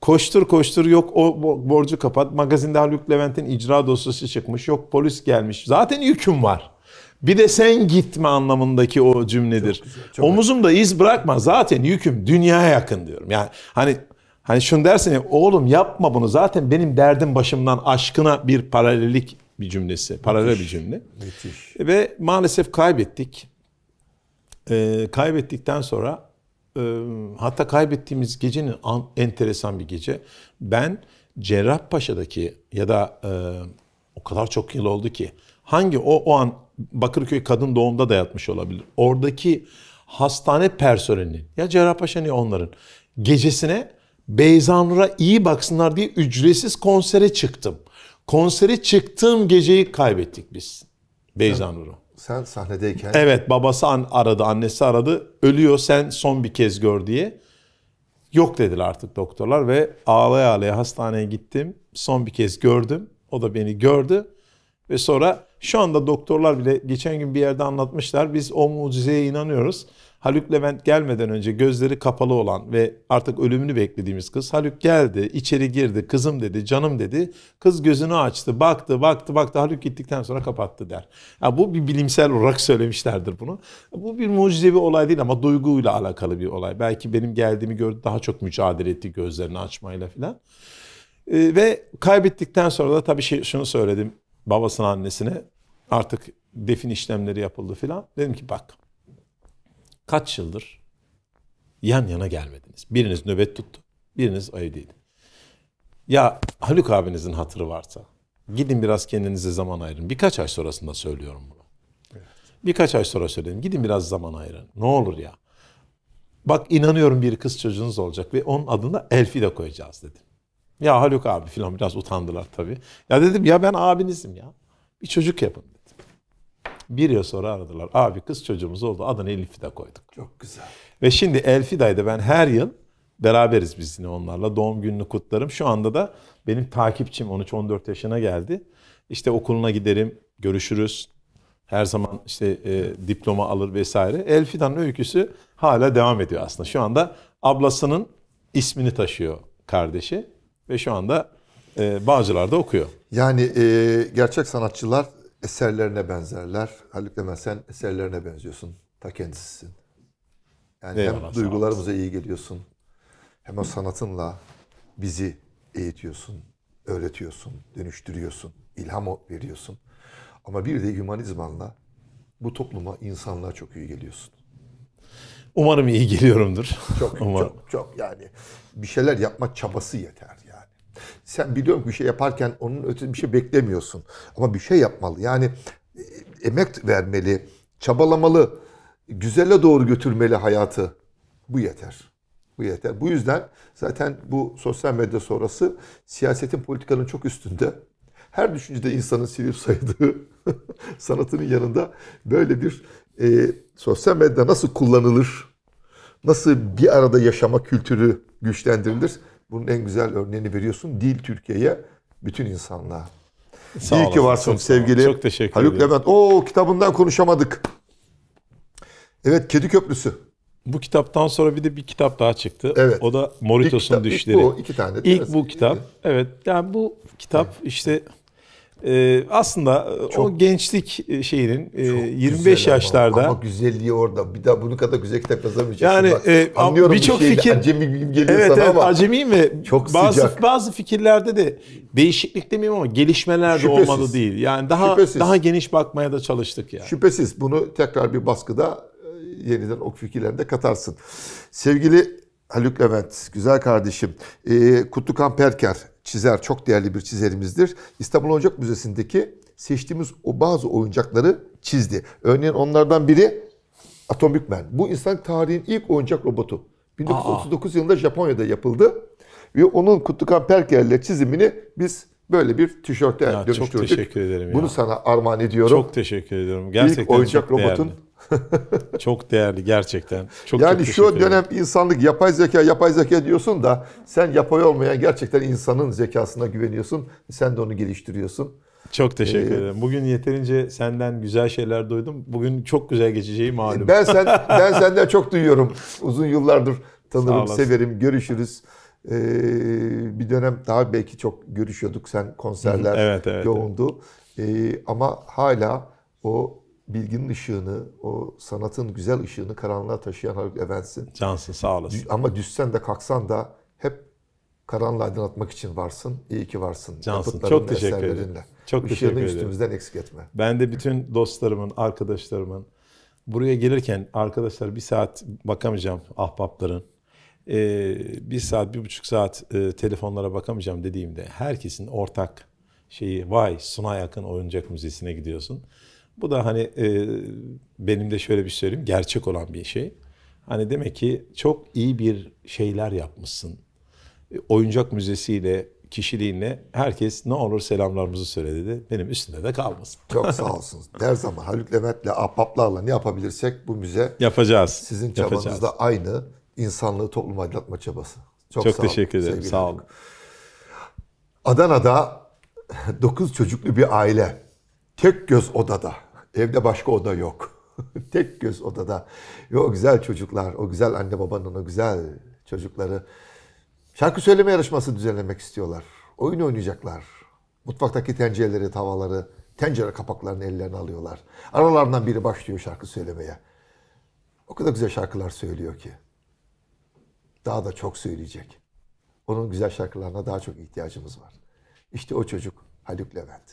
koştur koştur yok o borcu kapat. Magazinde Haluk Levent'in icra dosyası çıkmış. Yok polis gelmiş. Zaten yüküm var. Bir de sen gitme anlamındaki o cümledir. Omuzumda iz bırakma. Zaten yüküm dünyaya yakın diyorum. Yani hani hani şunu dersin ya oğlum yapma bunu. Zaten benim derdim başımdan aşkına bir paralellik bir cümlesi. Paralel müthiş, bir cümle. Müthiş. Ve maalesef kaybettik. Ee, kaybettikten sonra hatta kaybettiğimiz gecenin enteresan bir gece. Ben Cerrahpaşa'daki ya da o kadar çok yıl oldu ki hangi o o an Bakırköy kadın doğumda dayatmış olabilir. Oradaki hastane personelinin ya Cerrahpaşa ya onların gecesine Beyza Nur'a iyi baksınlar diye ücretsiz konsere çıktım. Konsere çıktığım geceyi kaybettik biz Beyza Nur'u sen sahnedeyken... Evet babası an aradı, annesi aradı. Ölüyor sen son bir kez gör diye. Yok dediler artık doktorlar ve ağlaya ağlaya hastaneye gittim. Son bir kez gördüm. O da beni gördü. Ve sonra şu anda doktorlar bile geçen gün bir yerde anlatmışlar. Biz o mucizeye inanıyoruz. Haluk Levent gelmeden önce gözleri kapalı olan ve artık ölümünü beklediğimiz kız Haluk geldi, içeri girdi, kızım dedi, canım dedi. Kız gözünü açtı, baktı, baktı, baktı. Haluk gittikten sonra kapattı der. Ya bu bir bilimsel olarak söylemişlerdir bunu. Bu bir mucizevi olay değil ama duyguyla alakalı bir olay. Belki benim geldiğimi gördü, daha çok mücadele etti gözlerini açmayla filan. Ee, ve kaybettikten sonra da tabii şey, şunu söyledim babasına annesine artık defin işlemleri yapıldı filan. Dedim ki bak kaç yıldır yan yana gelmediniz. Biriniz nöbet tuttu, biriniz ayıdıydı. Ya Haluk abinizin hatırı varsa gidin biraz kendinize zaman ayırın. Birkaç ay sonrasında söylüyorum bunu. Birkaç ay sonra söyledim. Gidin biraz zaman ayırın. Ne olur ya. Bak inanıyorum bir kız çocuğunuz olacak ve onun adına Elfi de koyacağız dedim. Ya Haluk abi filan biraz utandılar tabii. Ya dedim ya ben abinizim ya. Bir çocuk yapın dedim. Bir yıl sonra aradılar. Abi kız çocuğumuz oldu. Adını Elif'e koyduk. Çok güzel. Ve şimdi Elfida'ydı ben her yıl beraberiz biz yine onlarla. Doğum gününü kutlarım. Şu anda da benim takipçim 13-14 yaşına geldi. İşte okuluna giderim, görüşürüz. Her zaman işte e, diploma alır vesaire. Elfidan'ın öyküsü hala devam ediyor aslında. Şu anda ablasının ismini taşıyor kardeşi ve şu anda e, Bağcılar'da okuyor. Yani e, gerçek sanatçılar eserlerine benzerler. Haluk Levent sen eserlerine benziyorsun. Ta kendisisin. Yani Eyvallah, hem duygularımıza iyi geliyorsun. Hem o sanatınla bizi eğitiyorsun, öğretiyorsun, dönüştürüyorsun, ilham veriyorsun. Ama bir de hümanizmanla bu topluma, insanlığa çok iyi geliyorsun. Umarım iyi geliyorumdur. Çok, Umarım. çok, çok yani bir şeyler yapma çabası yeter. Sen biliyorum ki bir şey yaparken onun ötesi bir şey beklemiyorsun. Ama bir şey yapmalı. Yani e, emek vermeli, çabalamalı, güzelle doğru götürmeli hayatı. Bu yeter. Bu yeter. Bu yüzden zaten bu sosyal medya sonrası siyasetin politikanın çok üstünde. Her düşüncede insanın silip saydığı sanatının yanında böyle bir e, sosyal medya nasıl kullanılır, nasıl bir arada yaşama kültürü güçlendirilir bunun en güzel örneğini veriyorsun. Dil Türkiye'ye, bütün insanlığa. Sağ İyi olasın. ki varsın çok sevgili çok teşekkür Haluk ederim. Levent. Oo kitabından konuşamadık. Evet Kedi Köprüsü. Bu kitaptan sonra bir de bir kitap daha çıktı. Evet. O da Moritos'un Düşleri. İlk bu iki tane. İlk bu kitap. Evet. Yani bu kitap evet. işte ee, aslında e, çok, o gençlik e, şeyinin e, 25 yaşlarda ama, ama güzelliği orada. Bir daha bunu kadar güzel kitap yazamayacaksın. Yani e, anlıyorum birçok bir fikir acemi geliyor evet, sana evet, ama acemiyim ve çok bazı sıcak. bazı fikirlerde de değişiklik demeyeyim ama gelişmeler de olmalı değil. Yani daha Şüphesiz. daha geniş bakmaya da çalıştık yani. Şüphesiz bunu tekrar bir baskıda e, yeniden o fikirlerinde katarsın. Sevgili Haluk Levent, güzel kardeşim. E, Kutlukan Perker, çizer, çok değerli bir çizerimizdir. İstanbul Oyuncak Müzesi'ndeki seçtiğimiz o bazı oyuncakları çizdi. Örneğin onlardan biri Atomic Man. Bu insan tarihin ilk oyuncak robotu. 1939 Aa. yılında Japonya'da yapıldı. Ve onun Kutlukan Perker'le çizimini biz böyle bir tişörte ya, dönüştürdük. Çok teşekkür ederim. Bunu ya. sana armağan ediyorum. Çok teşekkür ediyorum. Gerçekten İlk oyuncak robotun değerli Çok değerli gerçekten. Çok, yani çok şu dönem ederim. insanlık yapay zeka yapay zeka diyorsun da sen yapay olmayan gerçekten insanın zekasına güveniyorsun. Sen de onu geliştiriyorsun. Çok teşekkür ee, ederim. Bugün yeterince senden güzel şeyler duydum. Bugün çok güzel geçeceği malum. Ben sen ben senden çok duyuyorum. Uzun yıllardır tanırım, severim, görüşürüz. Ee, bir dönem daha belki çok görüşüyorduk. Sen konserler evet, evet, yoğundu. Evet. Ee, ama hala o bilginin ışığını, o sanatın güzel ışığını karanlığa taşıyan Haluk Evans'in. Cansın sağ olasın. Ama düşsen de kalksan da hep karanlığı aydınlatmak için varsın. İyi ki varsın. Cansın çok teşekkür ederim. Çok Işığını teşekkür ederim. üstümüzden eksik etme. Ben de bütün dostlarımın, arkadaşlarımın buraya gelirken arkadaşlar bir saat bakamayacağım ahbapların. Ee, bir saat, bir buçuk saat e, telefonlara bakamayacağım dediğimde herkesin ortak şeyi vay Sunay Akın Oyuncak Müzesi'ne gidiyorsun. Bu da hani e, benim de şöyle bir söyleyeyim gerçek olan bir şey. Hani demek ki çok iyi bir şeyler yapmışsın. E, oyuncak müzesiyle kişiliğinle herkes ne olur selamlarımızı söyledi. Benim üstünde de kalmasın. Çok sağ olsunuz. Her zaman Haluk Levent'le, ahbaplarla ne yapabilirsek bu müze yapacağız. Sizin çabanız da aynı insanlığı topluma aydınlatma çabası. Çok, Çok sağ teşekkür olun, ederim. Sağ olun. Adana'da 9 çocuklu bir aile Tek göz odada. Evde başka oda yok. Tek göz odada. Ve o güzel çocuklar, o güzel anne babanın o güzel çocukları şarkı söyleme yarışması düzenlemek istiyorlar. Oyun oynayacaklar. Mutfaktaki tencereleri, tavaları, tencere kapaklarını ellerine alıyorlar. Aralarından biri başlıyor şarkı söylemeye. O kadar güzel şarkılar söylüyor ki. Daha da çok söyleyecek. Onun güzel şarkılarına daha çok ihtiyacımız var. İşte o çocuk Haluk Levent.